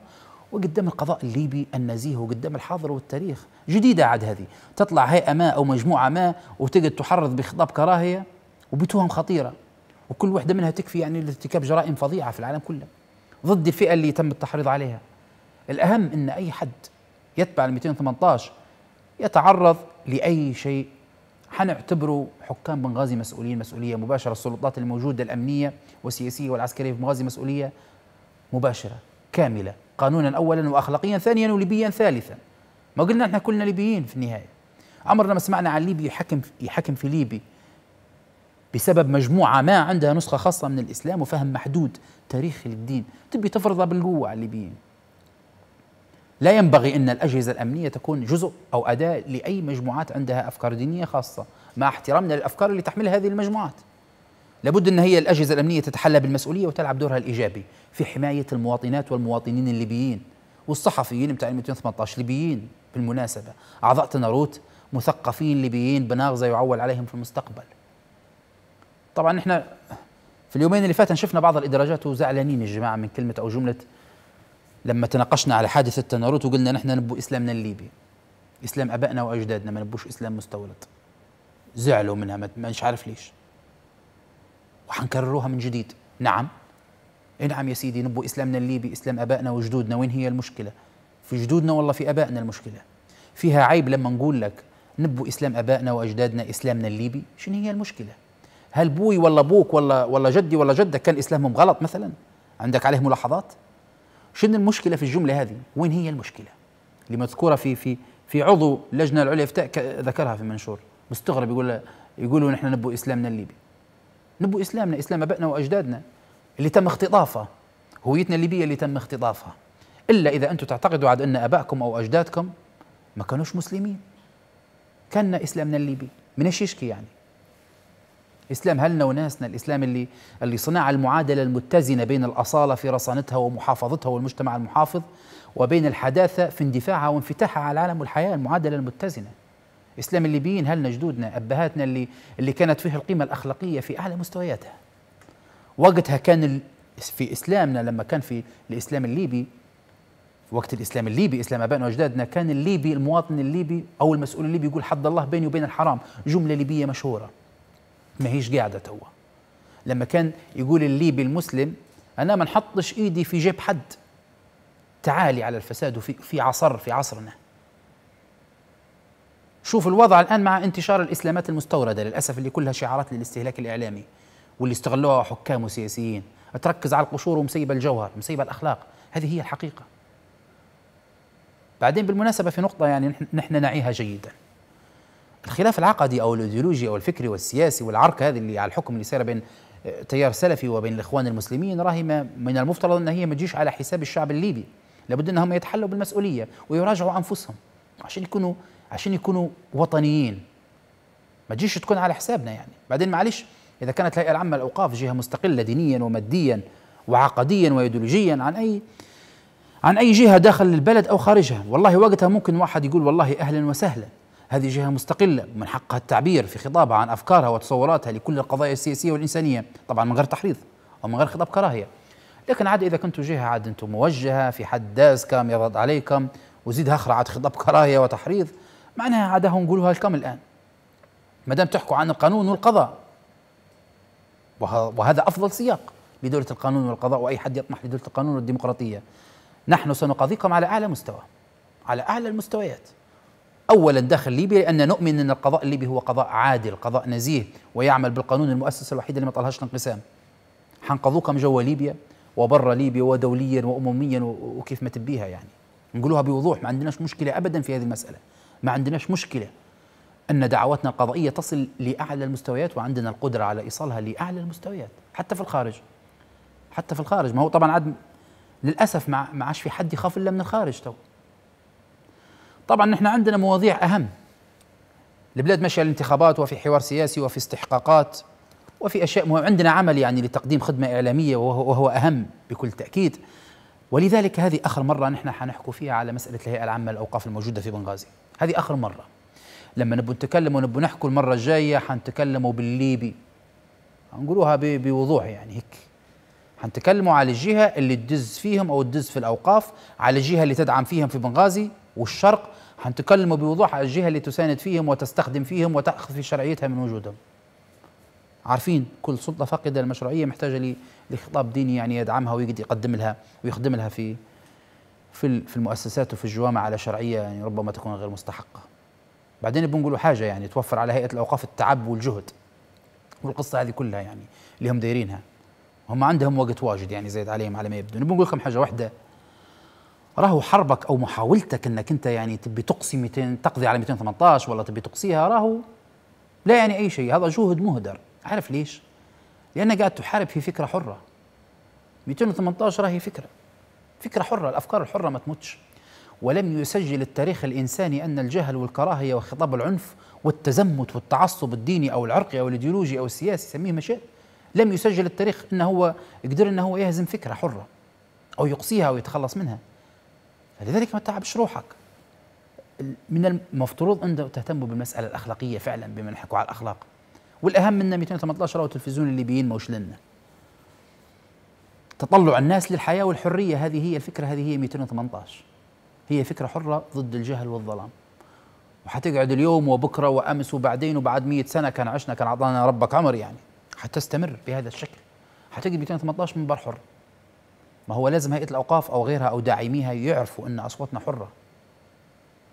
وقدام القضاء الليبي النزيه وقدام الحاضر والتاريخ جديدة عاد هذه تطلع هيئة ما أو مجموعة ما وتقعد تحرض بخطاب كراهية وبتهم خطيرة وكل واحدة منها تكفي يعني لارتكاب جرائم فظيعة في العالم كله ضد الفئة اللي تم التحريض عليها الأهم أن أي حد يتبع ال 218 يتعرض لأي شيء حنعتبره حكام بنغازي مسؤولين مسؤولية مباشرة السلطات الموجودة الأمنية والسياسية والعسكرية في بنغازي مسؤولية مباشرة كاملة قانونا أولا وأخلاقيا ثانيا وليبيا ثالثا ما قلنا احنا كلنا ليبيين في النهاية عمرنا ما سمعنا عن ليبي يحكم يحكم في ليبي بسبب مجموعة ما عندها نسخة خاصة من الإسلام وفهم محدود تاريخي للدين تبي تفرضها بالقوة على الليبيين لا ينبغي أن الأجهزة الأمنية تكون جزء أو أداة لأي مجموعات عندها أفكار دينية خاصة مع احترامنا للأفكار اللي تحملها هذه المجموعات لابد أن هي الأجهزة الأمنية تتحلى بالمسؤولية وتلعب دورها الإيجابي في حماية المواطنات والمواطنين الليبيين والصحفيين بتاع 218 ليبيين بالمناسبة أعضاء تناروت مثقفين ليبيين بناغزة يعول عليهم في المستقبل طبعا احنا في اليومين اللي فاتن شفنا بعض الإدراجات وزعلانين الجماعة من كلمة أو جملة لما تناقشنا على حادثة تناروت وقلنا نحن نبو إسلامنا الليبي إسلام أبائنا وأجدادنا ما نبوش إسلام مستورد زعلوا منها ما مش عارف ليش وحنكرروها من جديد نعم إيه نعم يا سيدي نبو إسلامنا الليبي إسلام أبائنا وجدودنا وين هي المشكلة في جدودنا والله في أبائنا المشكلة فيها عيب لما نقول لك نبو إسلام أبائنا وأجدادنا إسلامنا الليبي شنو هي المشكلة هل بوي ولا بوك ولا ولا جدي ولا جدك كان إسلامهم غلط مثلا عندك عليه ملاحظات شنو المشكله في الجمله هذه وين هي المشكله اللي مذكوره في في في عضو اللجنه العليا افتاء ذكرها في منشور مستغرب يقول يقولوا نحن نبو اسلامنا الليبي نبو اسلامنا اسلام ابائنا واجدادنا اللي تم اختطافها هويتنا الليبيه اللي تم اختطافها الا اذا انتم تعتقدوا عاد ان ابائكم او اجدادكم ما كانوش مسلمين كان اسلامنا الليبي من الشيشكي يعني اسلام هلنا وناسنا الاسلام اللي اللي صنع المعادله المتزنه بين الاصاله في رصانتها ومحافظتها والمجتمع المحافظ وبين الحداثه في اندفاعها وانفتاحها على العالم والحياه المعادله المتزنه اسلام اللي بين هلنا جدودنا ابهاتنا اللي اللي كانت فيها القيمه الاخلاقيه في اعلى مستوياتها وقتها كان في اسلامنا لما كان في الاسلام الليبي وقت الاسلام الليبي اسلام ابائنا واجدادنا كان الليبي المواطن الليبي او المسؤول الليبي يقول حد الله بيني وبين الحرام جمله ليبيه مشهوره ما هيش قاعدة توا لما كان يقول الليبي المسلم أنا ما نحطش إيدي في جيب حد تعالي على الفساد وفي في عصر في عصرنا شوف الوضع الآن مع انتشار الإسلامات المستوردة للأسف اللي كلها شعارات للاستهلاك الإعلامي واللي استغلوها حكام وسياسيين تركز على القشور ومسيبة الجوهر مسيبة الأخلاق هذه هي الحقيقة بعدين بالمناسبة في نقطة يعني نحن نعيها جيداً الخلاف العقدي او الايديولوجي او الفكري والسياسي والعرك هذه اللي على الحكم اللي صايره بين تيار سلفي وبين الاخوان المسلمين راهي من المفترض ان هي ما تجيش على حساب الشعب الليبي لابد انهم يتحلوا بالمسؤوليه ويراجعوا انفسهم عشان يكونوا عشان يكونوا وطنيين ما تجيش تكون على حسابنا يعني بعدين معلش اذا كانت الهيئه العامه للاوقاف جهه مستقله دينيا وماديا وعقديا وايديولوجيا عن اي عن اي جهه داخل البلد او خارجها والله وقتها ممكن واحد يقول والله اهلا وسهلا هذه جهة مستقلة من حقها التعبير في خطابها عن أفكارها وتصوراتها لكل القضايا السياسية والإنسانية طبعا من غير تحريض ومن غير خطاب كراهية لكن عاد إذا كنتوا جهة عاد أنتم موجهة في حد دازكم يضغط عليكم وزيدها أخرى عاد خطاب كراهية وتحريض معناها عاد نقولوها لكم الآن ما دام تحكوا عن القانون والقضاء وهذا أفضل سياق لدولة القانون والقضاء وأي حد يطمح لدولة القانون والديمقراطية نحن سنقاضيكم على أعلى مستوى على أعلى المستويات اولا داخل ليبيا لان نؤمن ان القضاء الليبي هو قضاء عادل، قضاء نزيه ويعمل بالقانون المؤسسه الوحيده اللي ما طالهاش الانقسام. من جوا ليبيا وبرا ليبيا ودوليا وامميا وكيف ما تبيها يعني. نقولوها بوضوح ما عندناش مشكله ابدا في هذه المساله. ما عندناش مشكله ان دعواتنا القضائيه تصل لاعلى المستويات وعندنا القدره على ايصالها لاعلى المستويات حتى في الخارج. حتى في الخارج ما هو طبعا عاد للاسف ما عادش في حد يخاف الا من الخارج تو. طبعا نحن عندنا مواضيع أهم البلاد ماشية الانتخابات وفي حوار سياسي وفي استحقاقات وفي أشياء مهمة عندنا عمل يعني لتقديم خدمة إعلامية وهو, وهو أهم بكل تأكيد ولذلك هذه آخر مرة نحن حنحكوا فيها على مسألة الهيئة العامة للأوقاف الموجودة في بنغازي هذه آخر مرة لما نبو نتكلم ونبو نحكوا المرة الجاية حنتكلموا بالليبي نقولوها بوضوح يعني هيك حنتكلموا على الجهة اللي تدز فيهم أو تدز في الأوقاف على الجهة اللي تدعم فيهم في بنغازي والشرق هنتكلموا بوضوح على الجهة اللي تساند فيهم وتستخدم فيهم وتأخذ في شرعيتها من وجودهم عارفين كل سلطة فاقدة المشروعية محتاجة لخطاب ديني يعني يدعمها ويقدر يقدم لها ويخدم لها في في في المؤسسات وفي الجوامع على شرعية يعني ربما تكون غير مستحقة بعدين بنقولوا حاجة يعني توفر على هيئة الأوقاف التعب والجهد والقصة هذه كلها يعني اللي هم دايرينها هم عندهم وقت واجد يعني زيد عليهم على ما يبدو نبي نقول لكم حاجة واحدة راهو حربك او محاولتك انك انت يعني تبي تقصي 200 تقضي على 218 ولا تبي تقصيها راهو لا يعني اي شيء هذا جهد مهدر عارف ليش لانك قاعد تحارب في فكره حره 218 راهي فكره فكره حره الافكار الحره ما تموتش ولم يسجل التاريخ الانساني ان الجهل والكراهيه وخطاب العنف والتزمت والتعصب الديني او العرقي او الايديولوجي او السياسي سميه ما شئت لم يسجل التاريخ انه هو قدر انه يهزم فكره حره او يقصيها او يتخلص منها فلذلك ما تتعبش روحك من المفترض أن تهتموا بالمسألة الأخلاقية فعلا بما نحكوا على الأخلاق والأهم منا 218 رأوا تلفزيون الليبيين موش لنا تطلع الناس للحياة والحرية هذه هي الفكرة هذه هي 218 هي فكرة حرة ضد الجهل والظلام وحتقعد اليوم وبكرة وأمس وبعدين وبعد 100 سنة كان عشنا كان أعطانا ربك عمر يعني حتستمر بهذا الشكل حتقعد 218 منبر حر ما هو لازم هيئه الاوقاف او غيرها او داعميها يعرفوا ان اصواتنا حره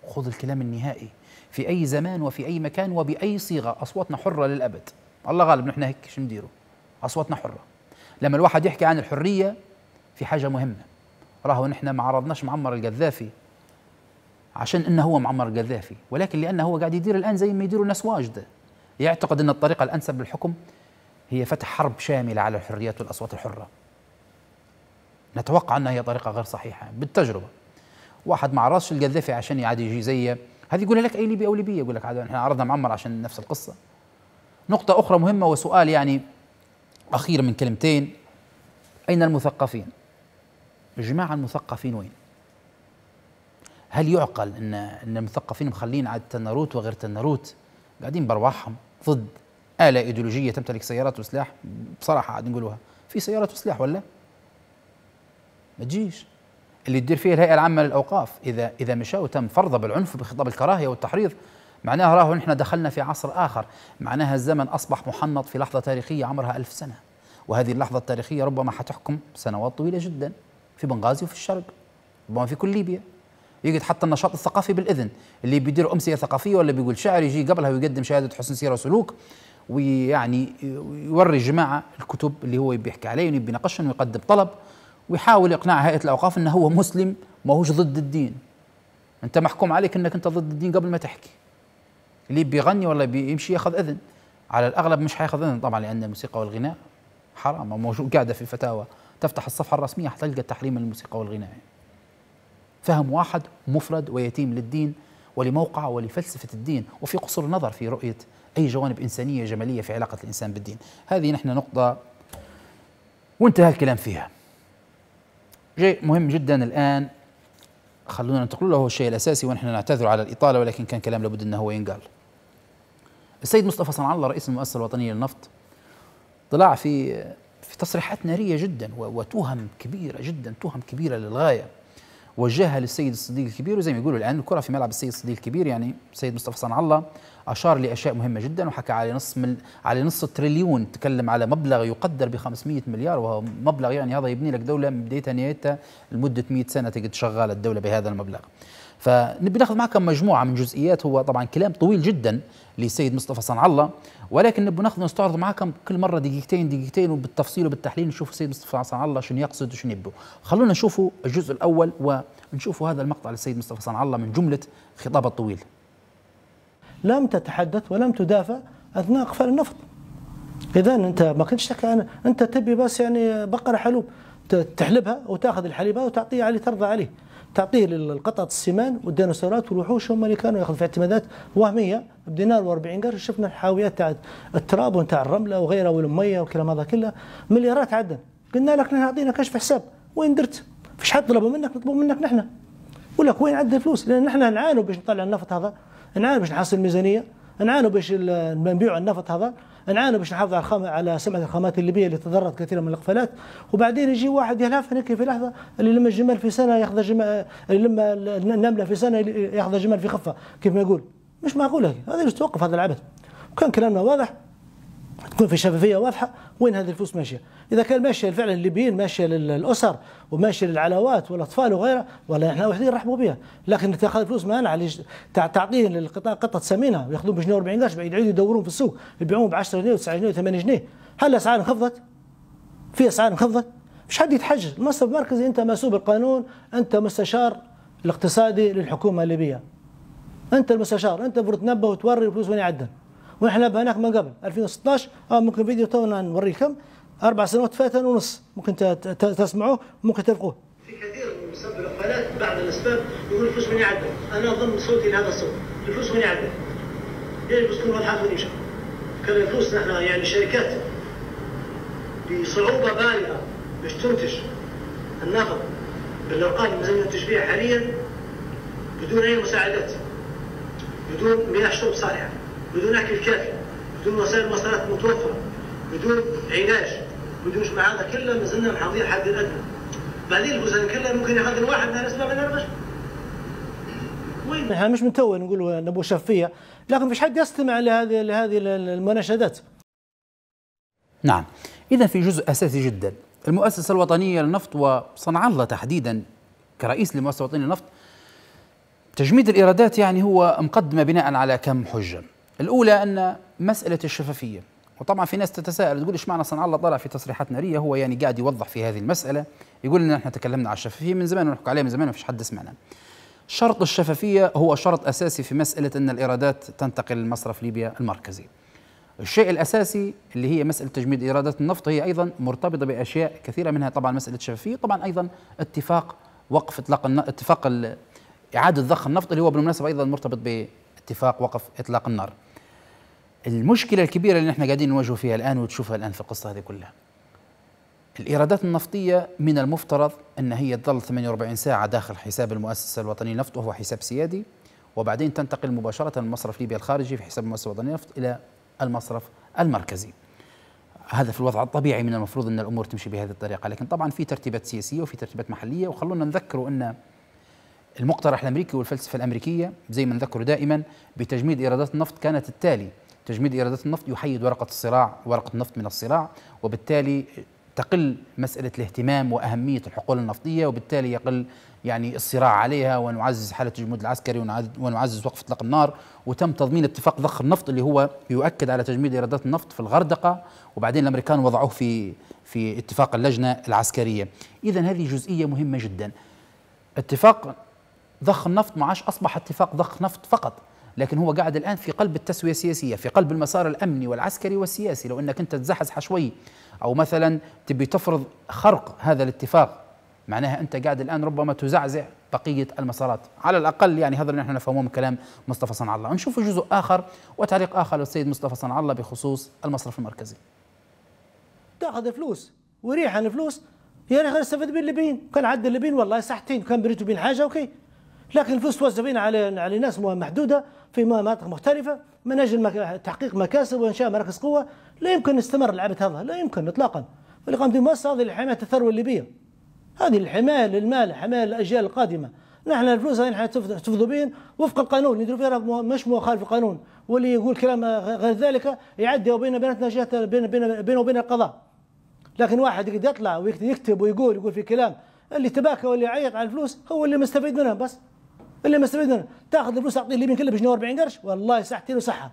خذ الكلام النهائي في اي زمان وفي اي مكان وباي صيغه اصواتنا حره للابد الله غالب نحن هيك شو نديروا اصواتنا حره لما الواحد يحكي عن الحريه في حاجه مهمه راهو نحن ما عرضناش معمر القذافي عشان انه هو معمر القذافي ولكن لانه هو قاعد يدير الان زي ما يديروا الناس واجده يعتقد ان الطريقه الانسب للحكم هي فتح حرب شامله على الحريات والاصوات الحره نتوقع أنها هي طريقة غير صحيحة بالتجربة واحد ما عرضش القذافي عشان يعاد يجي زيه هذه يقول لك أي ليبي أو ليبية يقول لك عاد احنا عرضنا معمر عشان نفس القصة نقطة أخرى مهمة وسؤال يعني أخير من كلمتين أين المثقفين؟ جماعة المثقفين وين؟ هل يعقل ان ان المثقفين مخلين عاد تناروت وغير تناروت قاعدين بارواحهم ضد آلة ايديولوجية تمتلك سيارات وسلاح بصراحة عاد نقولوها في سيارات وسلاح ولا؟ ما تجيش اللي تدير فيه الهيئه العامه للاوقاف اذا اذا مشاو تم فرضه بالعنف بخطاب الكراهيه والتحريض معناها راهو نحن دخلنا في عصر اخر معناها الزمن اصبح محنط في لحظه تاريخيه عمرها ألف سنه وهذه اللحظه التاريخيه ربما حتحكم سنوات طويله جدا في بنغازي وفي الشرق ربما في كل ليبيا يجد حتى النشاط الثقافي بالاذن اللي بيدير امسيه ثقافيه ولا بيقول شعر يجي قبلها ويقدم شهاده حسن سيره وسلوك ويعني يوري جماعه الكتب اللي هو بيحكي عليه ويبي يناقشهم ويقدم طلب ويحاول اقناع هيئه الاوقاف انه هو مسلم ما هوش ضد الدين انت محكوم عليك انك انت ضد الدين قبل ما تحكي اللي بيغني ولا بيمشي ياخذ اذن على الاغلب مش حياخذ اذن طبعا لان الموسيقى والغناء حرام موجود قاعده في الفتاوى تفتح الصفحه الرسميه حتلقى تحريم الموسيقى والغناء فهم واحد مفرد ويتيم للدين ولموقعه ولفلسفه الدين وفي قصور النظر في رؤيه اي جوانب انسانيه جماليه في علاقه الانسان بالدين هذه نحن نقطه وانتهى الكلام فيها شيء مهم جدا الآن خلونا ننتقل له هو الشيء الأساسي ونحن نعتذر على الإطالة ولكن كان كلام لابد أنه هو ينقال السيد مصطفى صنع الله رئيس المؤسسة الوطنية للنفط طلع في في تصريحات نارية جدا وتهم كبيرة جدا تهم كبيرة للغاية وجهها للسيد الصديق الكبير وزي ما يقولوا الان الكره في ملعب السيد الصديق الكبير يعني السيد مصطفى صنع الله اشار لاشياء مهمه جدا وحكى على نص من على نص تريليون تكلم على مبلغ يقدر ب 500 مليار وهو مبلغ يعني هذا يبني لك دوله من بدايتها نهايتها لمده 100 سنه تقعد شغاله الدوله بهذا المبلغ. فنبي ناخذ معكم مجموعه من جزئيات هو طبعا كلام طويل جدا للسيد مصطفى صنع الله ولكن نبغى ناخذ نستعرض معاكم كل مره دقيقتين دقيقتين وبالتفصيل وبالتحليل نشوف السيد مصطفى صنع الله شنو يقصد وشنو يبدو خلونا نشوفوا الجزء الاول ونشوفوا هذا المقطع للسيد مصطفى صنع الله من جمله خطابه الطويل لم تتحدث ولم تدافع اثناء اقفال النفط اذا انت ما كنتش انت تبي بس يعني بقره حلوب تحلبها وتاخذ الحليب وتعطيه علي ترضى عليه تعطيه للقطط السمان والديناصورات والوحوش هم اللي كانوا ياخذوا في اعتمادات وهمية بدينار و40 قرش شفنا الحاويات تاع التراب ونتاع الرملة وغيرها والمية والكلام هذا كله مليارات عدا قلنا لك نعطينا عطينا كشف حساب وين درت؟ فيش حد طلبوا منك نطلبوا منك نحن ولك وين عندنا الفلوس؟ لان نحن نعانوا باش نطلع النفط هذا نعانوا باش نحصل الميزانية نعانوا باش نبيعوا النفط هذا نعاند باش نحافظ على الخام على سمعه الخامات الليبيه اللي تضررت كثيرا من الاقفالات وبعدين يجي واحد يلهف هناك في لحظه اللي لما الجمال في سنه ياخذ جمال لما النمله في سنه ياخذ جمال في خفه كيف ما يقول مش معقوله هذا توقف هذا العبث كان كلامنا واضح تكون في شفافيه واضحه وين هذه الفلوس ماشيه اذا كان ماشيه فعلا الليبيين ماشيه للاسر وماشيه للعلاوات والاطفال وغيرها ولا احنا وحدين رحبوا بها لكن تاخذ الفلوس معنا على تعطيه للقطاع قطه سمينة وياخذون ب 40 قرش يعيدوا يدورون في السوق يبيعون ب 10 جنيه و9 جنيه و8 جنيه هل الاسعار انخفضت؟ في اسعار انخفضت؟ مش حد يتحجج المصرف المركزي انت مسؤول بالقانون انت مستشار الاقتصادي للحكومه الليبيه انت المستشار انت تنبه وتوري الفلوس وين يعدل ونحن بناك ما قبل 2016 اه ممكن فيديو تونا نوريكم اربع سنوات فاتن ونص ممكن تسمعوه ممكن تلقوه في كثير من مسبب الغفلات بعض الاسباب يقول الفلوس من يعدل انا اظن صوتي لهذا الصوت الفلوس من يعدل يجب تكون واضحه في كان الفلوس نحن يعني شركات بصعوبه بالغه باش تنتج النفط بالارقام اللي ننتج التشبيه حاليا بدون اي مساعدات بدون مياه شرب صالحه بدون اكل كافي بدون وسائل مصارات متوفره بدون علاج بدون مع هذا كله مازلنا محافظين حد الحد الادنى بعدين البزان كله ممكن ياخذ الواحد من الاسباب من الرجل احنا مش من تو نقول نبو شفيه لكن فيش حد يستمع لهذه لهذه المناشدات نعم اذا في جزء اساسي جدا المؤسسه الوطنيه للنفط وصنع الله تحديدا كرئيس للمؤسسه الوطنيه للنفط تجميد الايرادات يعني هو مقدمه بناء على كم حجه الاولى ان مساله الشفافيه وطبعا في ناس تتساءل تقول ايش معنى صنع الله طلع في تصريحات ناريه هو يعني قاعد يوضح في هذه المساله يقول ان احنا تكلمنا على الشفافيه من زمان ونحكي عليها من زمان ما فيش حد سمعنا شرط الشفافيه هو شرط اساسي في مساله ان الايرادات تنتقل لمصرف ليبيا المركزي الشيء الاساسي اللي هي مساله تجميد ايرادات النفط هي ايضا مرتبطه باشياء كثيره منها طبعا مساله الشفافيه طبعا ايضا اتفاق وقف اطلاق اتفاق اعاده ضخ النفط اللي هو بالمناسبه ايضا مرتبط باتفاق وقف اطلاق النار المشكله الكبيره اللي نحن قاعدين نواجه فيها الان وتشوفها الان في القصه هذه كلها الايرادات النفطيه من المفترض ان هي تظل 48 ساعه داخل حساب المؤسسه الوطنيه للنفط وهو حساب سيادي وبعدين تنتقل مباشره من مصرف ليبيا الخارجي في حساب المؤسسه الوطنيه للنفط الى المصرف المركزي. هذا في الوضع الطبيعي من المفروض ان الامور تمشي بهذه الطريقه، لكن طبعا في ترتيبات سياسيه وفي ترتيبات محليه وخلونا نذكروا ان المقترح الامريكي والفلسفه الامريكيه زي ما نذكر دائما بتجميد ايرادات النفط كانت التالي تجميد إيرادات النفط يحيد ورقة الصراع ورقة النفط من الصراع وبالتالي تقل مسألة الاهتمام وأهمية الحقول النفطية وبالتالي يقل يعني الصراع عليها ونعزز حالة الجمود العسكري ونعزز وقف اطلاق النار وتم تضمين اتفاق ضخ النفط اللي هو يؤكد على تجميد ايرادات النفط في الغردقه وبعدين الامريكان وضعوه في في اتفاق اللجنه العسكريه اذا هذه جزئيه مهمه جدا اتفاق ضخ النفط معاش اصبح اتفاق ضخ نفط فقط لكن هو قاعد الآن في قلب التسوية السياسية في قلب المسار الأمني والعسكري والسياسي لو أنك أنت تزحزح شوي أو مثلا تبي تفرض خرق هذا الاتفاق معناها أنت قاعد الآن ربما تزعزع بقية المسارات على الأقل يعني هذا اللي نحن نفهمه من كلام مصطفى صنع الله نشوف جزء آخر وتعليق آخر للسيد مصطفى صنع الله بخصوص المصرف المركزي تاخذ فلوس وريح عن الفلوس يا اخي استفد من الليبيين كان عدى الليبيين والله ساعتين كان بريتو بين حاجه اوكي لكن الفلوس توزع بين على على ناس محدوده في مناطق مختلفة من أجل تحقيق مكاسب وإنشاء مراكز قوة لا يمكن استمر العبث هذا لا يمكن إطلاقا فالإقامة المؤسسة هذه لحماية الثروة الليبية هذه الحماية للمال حماية للأجيال القادمة نحن الفلوس هذه تفضوا بين وفق القانون يديروا فيها مش مخالف القانون واللي يقول كلام غير ذلك يعدي وبين بيناتنا جهه بين بين وبين القضاء لكن واحد يقدر يطلع ويكتب ويقول يقول في كلام اللي تباكى واللي عيط على الفلوس هو اللي مستفيد منها بس الا ما استفدنا تاخذ الفلوس تعطيه اليمين كله بجنيه و40 قرش والله ساعتين وصحه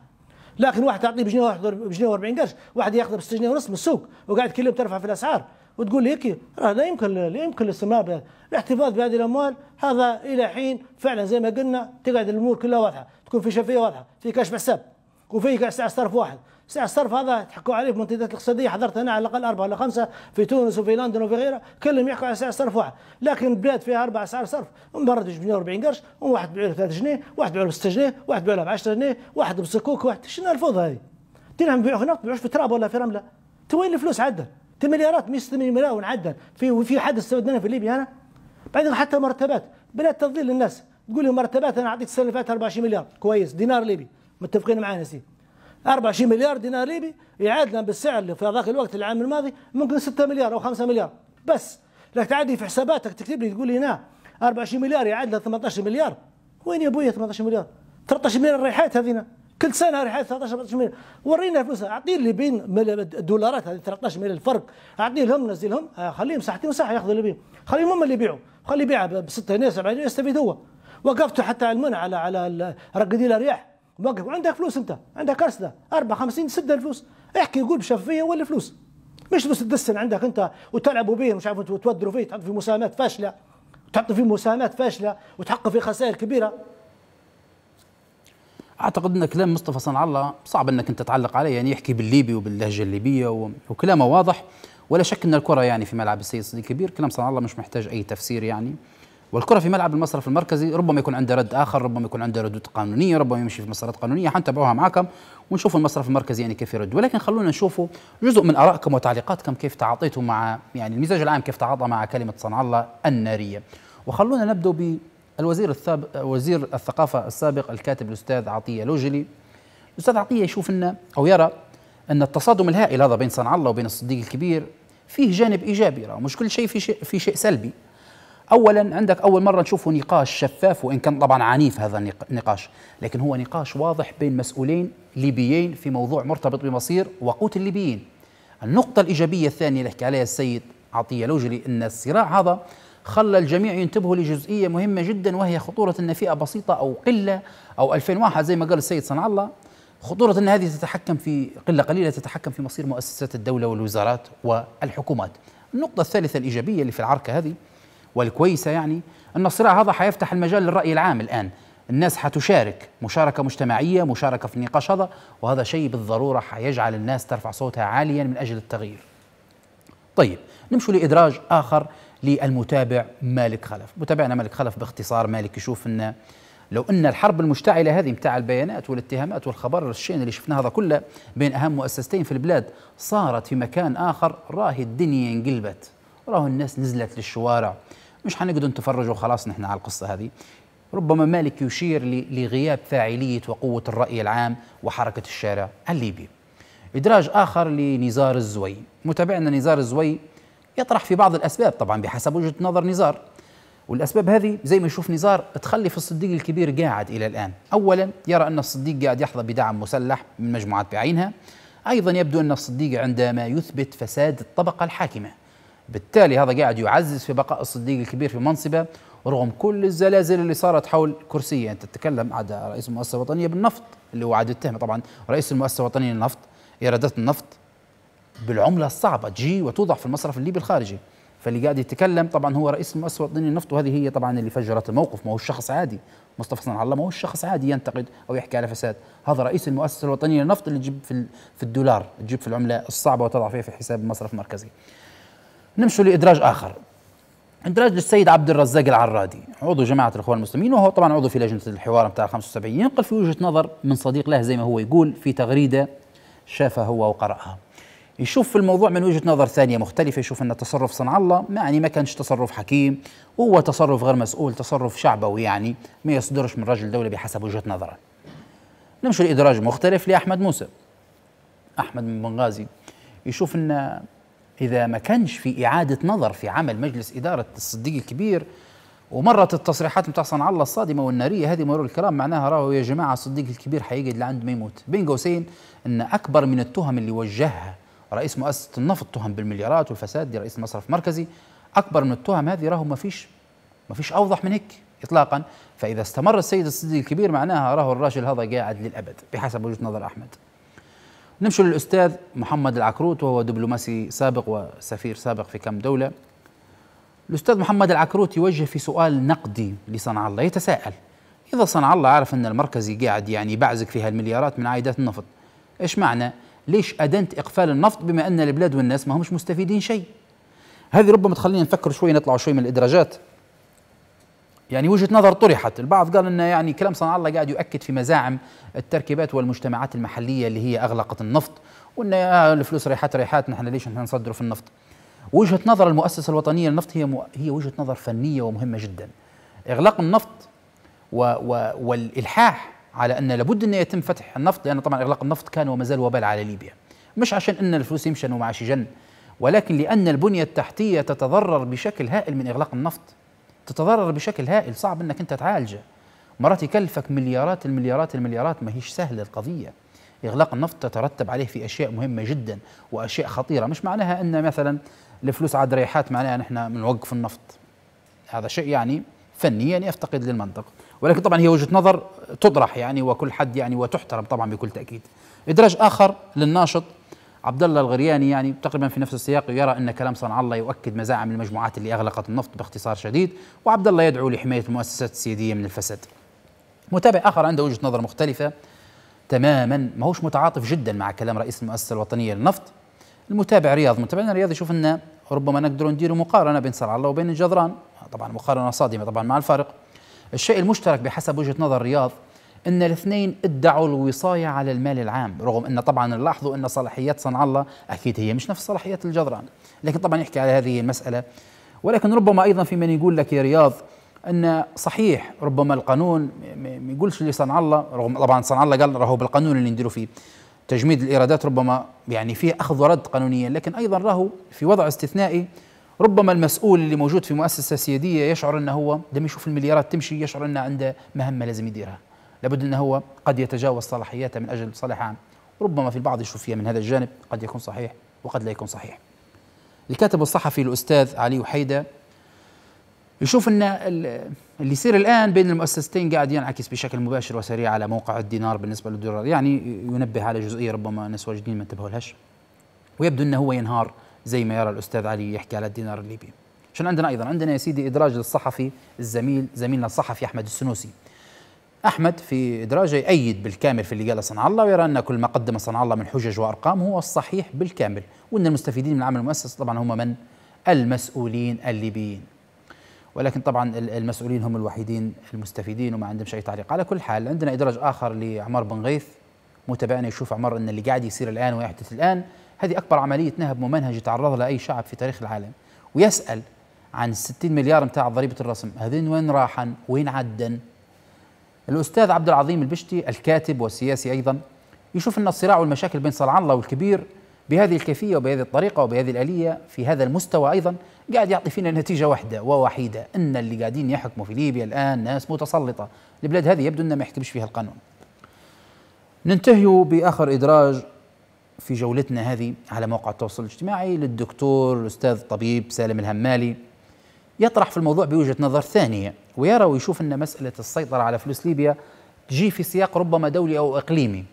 لكن واحد تعطيه بجنيه واحد بجنيه و40 قرش واحد ياخذه بس جنيه ونص من السوق وقاعد يوم ترفع في الاسعار وتقول لي هيك لا يمكن لا يمكن الاستمرار الاحتفاظ بهذه الاموال هذا الى حين فعلا زي ما قلنا تقعد الامور كلها واضحه تكون في شفافيه واضحه في كشف حساب وفي صرف واحد سعر الصرف هذا تحكوا عليه في منتديات الاقتصاديه حضرت انا على الاقل اربعه ولا خمسه في تونس وفي لندن وفي غيرها كلهم يحكوا على سعر صرف واحد لكن بلاد فيها اربع اسعار صرف مبرد ب 140 قرش وواحد بيعه له 3 جنيه واحد بيعه ب 6 جنيه واحد بيعه ب 10 جنيه واحد بسكوك واحد شنو الفوضى هذه درهم بيعوه هنا بيعوش في تراب ولا في رمله وين الفلوس عدل مليارات 160 مليون عدل في في حد استفدنا في ليبيا انا بعدين حتى مرتبات بلاد تضليل للناس تقول لهم مرتبات انا اعطيك السنه اللي 24 مليار كويس دينار ليبي متفقين معانا سيدي 24 مليار دينار ليبي يعادل بالسعر اللي في هذاك الوقت العام الماضي ممكن 6 مليار او 5 مليار بس لك تعدي في حساباتك تكتب لي تقول لي هنا 24 مليار يعادلها 18 مليار وين يا ابويا 18 مليار 13 مليار ريحات هذينا كل سنه ريحات 13 14 مليار ورينا فلوسها اعطي اللي بين الدولارات هذه 13 مليار الفرق اعطي لهم نزلهم آه، خليهم صحتي وساحه ياخذوا اللي بيهم خليهم هم اللي يبيعوا خليه يبيعها ب 6 جنيه 7 جنيه يستفيد هو وقفت حتى علما على على رقدي الارياح موقف عندك فلوس انت عندك ارسنال 4 50 سد الفلوس احكي قول بشفافيه ولا فلوس مش فلوس تدسن عندك انت وتلعبوا به مش عارف وتودروا فيه تحط فيه مساهمات فاشله تحط فيه مساهمات فاشله وتحقق فيه خسائر كبيره اعتقد ان كلام مصطفى صنع الله صعب انك انت تعلق عليه يعني يحكي بالليبي وباللهجه الليبيه وكلامه واضح ولا شك ان الكره يعني في ملعب السيد صديق كبير كلام صنع الله مش محتاج اي تفسير يعني والكره في ملعب المصرف المركزي ربما يكون عنده رد اخر ربما يكون عنده ردود قانونيه ربما يمشي في مسارات قانونيه حنتابعوها معكم ونشوف المصرف المركزي يعني كيف يرد ولكن خلونا نشوفوا جزء من ارائكم وتعليقاتكم كيف تعاطيتوا مع يعني المزاج العام كيف تعاطى مع كلمه صنع الله الناريه وخلونا نبدا بالوزير وزير الثقافه السابق الكاتب الاستاذ عطيه لوجلي الاستاذ عطيه يشوف ان او يرى ان التصادم الهائل هذا بين صنع الله وبين الصديق الكبير فيه جانب ايجابي مش كل شيء في شيء في شيء سلبي اولا عندك اول مره نشوفه نقاش شفاف وان كان طبعا عنيف هذا النقاش لكن هو نقاش واضح بين مسؤولين ليبيين في موضوع مرتبط بمصير وقوت الليبيين النقطه الايجابيه الثانيه اللي حكى عليها السيد عطيه لوجلي ان الصراع هذا خلى الجميع ينتبهوا لجزئيه مهمه جدا وهي خطوره ان فئه بسيطه او قله او 2000 واحد زي ما قال السيد صنع الله خطوره ان هذه تتحكم في قله قليله تتحكم في مصير مؤسسات الدوله والوزارات والحكومات النقطه الثالثه الايجابيه اللي في العركه هذه والكويسة يعني أن الصراع هذا حيفتح المجال للرأي العام الآن الناس حتشارك مشاركة مجتمعية مشاركة في النقاش هذا وهذا شيء بالضرورة حيجعل الناس ترفع صوتها عاليا من أجل التغيير طيب نمشوا لإدراج آخر للمتابع مالك خلف متابعنا مالك خلف باختصار مالك يشوف أن لو أن الحرب المشتعلة هذه متاع البيانات والاتهامات والخبر الشين اللي شفناه هذا كله بين أهم مؤسستين في البلاد صارت في مكان آخر راهي الدنيا انقلبت راهو الناس نزلت للشوارع مش حنقدر نتفرج وخلاص نحن على القصة هذه ربما مالك يشير لغياب فاعلية وقوة الرأي العام وحركة الشارع الليبي إدراج آخر لنزار الزوي متابعنا نزار الزوي يطرح في بعض الأسباب طبعا بحسب وجهة نظر نزار والأسباب هذه زي ما يشوف نزار تخلي في الصديق الكبير قاعد إلى الآن أولا يرى أن الصديق قاعد يحظى بدعم مسلح من مجموعات بعينها أيضا يبدو أن الصديق عندما يثبت فساد الطبقة الحاكمة بالتالي هذا قاعد يعزز في بقاء الصديق الكبير في منصبه رغم كل الزلازل اللي صارت حول كرسيه انت تتكلم عاد رئيس المؤسسه الوطنيه بالنفط اللي هو عاد يتهم طبعا رئيس المؤسسه الوطنيه للنفط ايرادات النفط بالعمله الصعبه تجي وتوضع في المصرف الليبي الخارجي فاللي قاعد يتكلم طبعا هو رئيس المؤسسه الوطنيه للنفط وهذه هي طبعا اللي فجرت الموقف ما هو الشخص عادي مصطفى صنع الله ما هو الشخص عادي ينتقد او يحكي على فساد هذا رئيس المؤسسه الوطنيه للنفط اللي تجيب في الدولار تجيب في العمله الصعبه وتضع فيها في حساب المصرف المركزي نمشوا لادراج اخر ادراج للسيد عبد الرزاق العرادي عضو جماعه الاخوان المسلمين وهو طبعا عضو في لجنه الحوار بتاع 75 ينقل في وجهه نظر من صديق له زي ما هو يقول في تغريده شافها هو وقراها يشوف في الموضوع من وجهه نظر ثانيه مختلفه يشوف ان تصرف صنع الله يعني ما كانش تصرف حكيم وهو تصرف غير مسؤول تصرف شعبوي يعني ما يصدرش من رجل دوله بحسب وجهه نظره نمشي لادراج مختلف لاحمد موسى احمد من بنغازي يشوف ان إذا ما كانش في إعادة نظر في عمل مجلس إدارة الصديق الكبير ومرت التصريحات بتاع صنع الله الصادمة والنارية هذه مرور الكلام معناها راهو يا جماعة الصديق الكبير حيقعد لعند ما يموت بين قوسين أن أكبر من التهم اللي وجهها رئيس مؤسسة النفط تهم بالمليارات والفساد دي رئيس المصرف المركزي أكبر من التهم هذه راهو ما فيش ما فيش أوضح من هيك إطلاقا فإذا استمر السيد الصديق الكبير معناها راهو الراجل هذا قاعد للأبد بحسب وجهة نظر أحمد نمشي للأستاذ محمد العكروت وهو دبلوماسي سابق وسفير سابق في كم دولة الأستاذ محمد العكروت يوجه في سؤال نقدي لصنع الله يتساءل إذا صنع الله عارف أن المركزي قاعد يعني بعزك فيها المليارات من عائدات النفط إيش معنى ليش أدنت إقفال النفط بما أن البلاد والناس ما همش مستفيدين شيء هذه ربما تخلينا نفكر شوي نطلع شوي من الإدراجات يعني وجهه نظر طرحت البعض قال ان يعني كلام صنع الله قاعد يؤكد في مزاعم التركيبات والمجتمعات المحليه اللي هي اغلقت النفط وان آه، الفلوس ريحات ريحات نحن ليش نحن نصدر في النفط وجهه نظر المؤسسه الوطنيه للنفط هي مو هي وجهه نظر فنيه ومهمه جدا اغلاق النفط و... و... والالحاح على ان لابد ان يتم فتح النفط لان طبعا اغلاق النفط كان وما زال وبال على ليبيا مش عشان ان الفلوس يمشن ومعاش يجن ولكن لان البنيه التحتيه تتضرر بشكل هائل من اغلاق النفط تتضرر بشكل هائل صعب انك انت تعالجه مرات يكلفك مليارات المليارات المليارات ما هيش سهله القضيه اغلاق النفط تترتب عليه في اشياء مهمه جدا واشياء خطيره مش معناها ان مثلا الفلوس عاد ريحات معناها نحن بنوقف النفط هذا شيء يعني فنيا يعني يفتقد للمنطق ولكن طبعا هي وجهه نظر تطرح يعني وكل حد يعني وتحترم طبعا بكل تاكيد ادراج اخر للناشط عبد الله الغرياني يعني تقريبا في نفس السياق يرى ان كلام صنع الله يؤكد مزاعم المجموعات اللي اغلقت النفط باختصار شديد وعبد الله يدعو لحمايه المؤسسات السياديه من الفساد. متابع اخر عنده وجهه نظر مختلفه تماما ما هوش متعاطف جدا مع كلام رئيس المؤسسه الوطنيه للنفط المتابع رياض متابعنا رياض يشوف ان ربما نقدر نديروا مقارنه بين صنع الله وبين الجدران طبعا مقارنه صادمه طبعا مع الفارق الشيء المشترك بحسب وجهه نظر رياض ان الاثنين ادعوا الوصايه على المال العام رغم ان طبعا نلاحظوا ان صلاحيات صنع الله اكيد هي مش نفس صلاحيات الجدران لكن طبعا يحكي على هذه المساله ولكن ربما ايضا في من يقول لك يا رياض ان صحيح ربما القانون ما يقولش لصنع الله رغم طبعا صنع الله قال راهو بالقانون اللي نديروا فيه تجميد الايرادات ربما يعني فيه اخذ ورد قانونيا لكن ايضا راهو في وضع استثنائي ربما المسؤول اللي موجود في مؤسسه سياديه يشعر انه هو لما يشوف المليارات تمشي يشعر انه عنده مهمه لازم يديرها لابد أنه هو قد يتجاوز صلاحياته من أجل صالح عام ربما في البعض يشوف فيها من هذا الجانب قد يكون صحيح وقد لا يكون صحيح الكاتب الصحفي الأستاذ علي حيدة يشوف أن اللي يصير الآن بين المؤسستين قاعد ينعكس بشكل مباشر وسريع على موقع الدينار بالنسبة للدولار يعني ينبه على جزئية ربما الناس واجدين ما انتبهوا لهاش ويبدو أنه هو ينهار زي ما يرى الأستاذ علي يحكي على الدينار الليبي شنو عندنا أيضا عندنا يا سيدي إدراج للصحفي الزميل زميلنا الصحفي أحمد السنوسي أحمد في إدراجه يؤيد بالكامل في اللي قاله صنع الله ويرى أن كل ما قدم صنع الله من حجج وأرقام هو الصحيح بالكامل وأن المستفيدين من العمل المؤسس طبعا هم من؟ المسؤولين الليبيين ولكن طبعا المسؤولين هم الوحيدين المستفيدين وما عندهمش أي تعليق على كل حال عندنا إدراج آخر لعمر بن غيث متابعنا يشوف عمر أن اللي قاعد يصير الآن ويحدث الآن هذه أكبر عملية نهب ممنهج يتعرض لها أي شعب في تاريخ العالم ويسأل عن 60 مليار متاع ضريبة الرسم هذين وين راحن وين عدن الأستاذ عبد العظيم البشتي الكاتب والسياسي أيضا يشوف أن الصراع والمشاكل بين صنعان الله والكبير بهذه الكيفية وبهذه الطريقة وبهذه الآلية في هذا المستوى أيضا قاعد يعطي فينا نتيجة واحدة ووحيدة أن اللي قاعدين يحكموا في ليبيا الآن ناس متسلطة البلاد هذه يبدو أنه ما يحكمش فيها القانون ننتهي بآخر إدراج في جولتنا هذه على موقع التواصل الاجتماعي للدكتور الأستاذ الطبيب سالم الهمالي يطرح في الموضوع بوجهة نظر ثانية ويرى ويشوف أن مسألة السيطرة على فلوس ليبيا تجي في سياق ربما دولي أو إقليمي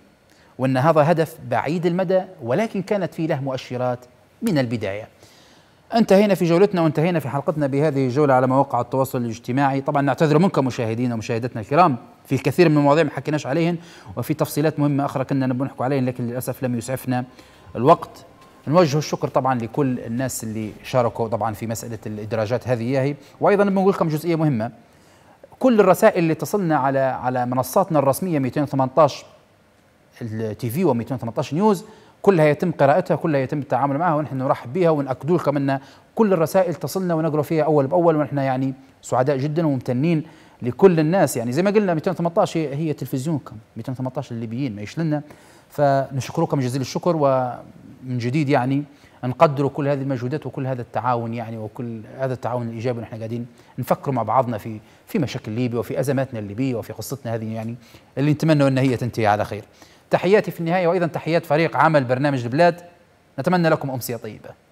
وأن هذا هدف بعيد المدى ولكن كانت فيه له مؤشرات من البداية انتهينا في جولتنا وانتهينا في حلقتنا بهذه الجولة على مواقع التواصل الاجتماعي طبعا نعتذر منكم مشاهدينا ومشاهدتنا الكرام في كثير من المواضيع ما حكيناش عليهن وفي تفصيلات مهمة أخرى كنا نبغى نحكوا عليهن لكن للأسف لم يسعفنا الوقت نوجه الشكر طبعا لكل الناس اللي شاركوا طبعا في مساله الادراجات هذه هي وايضا بنقول لكم جزئيه مهمه كل الرسائل اللي تصلنا على على منصاتنا الرسميه 218 التي في و218 نيوز كلها يتم قراءتها كلها يتم التعامل معها ونحن نرحب بها ونأكدوا لكم ان كل الرسائل تصلنا ونقرا فيها اول باول ونحن يعني سعداء جدا وممتنين لكل الناس يعني زي ما قلنا 218 هي تلفزيونكم 218 الليبيين ما يشلنا فنشكركم جزيل الشكر و من جديد يعني نقدروا كل هذه المجهودات وكل هذا التعاون يعني وكل هذا التعاون الايجابي نحن قاعدين نفكروا مع بعضنا في في مشاكل ليبيا وفي ازماتنا الليبيه وفي قصتنا هذه يعني اللي نتمنى ان هي تنتهي على خير. تحياتي في النهايه وايضا تحيات فريق عمل برنامج البلاد نتمنى لكم امسيه طيبه.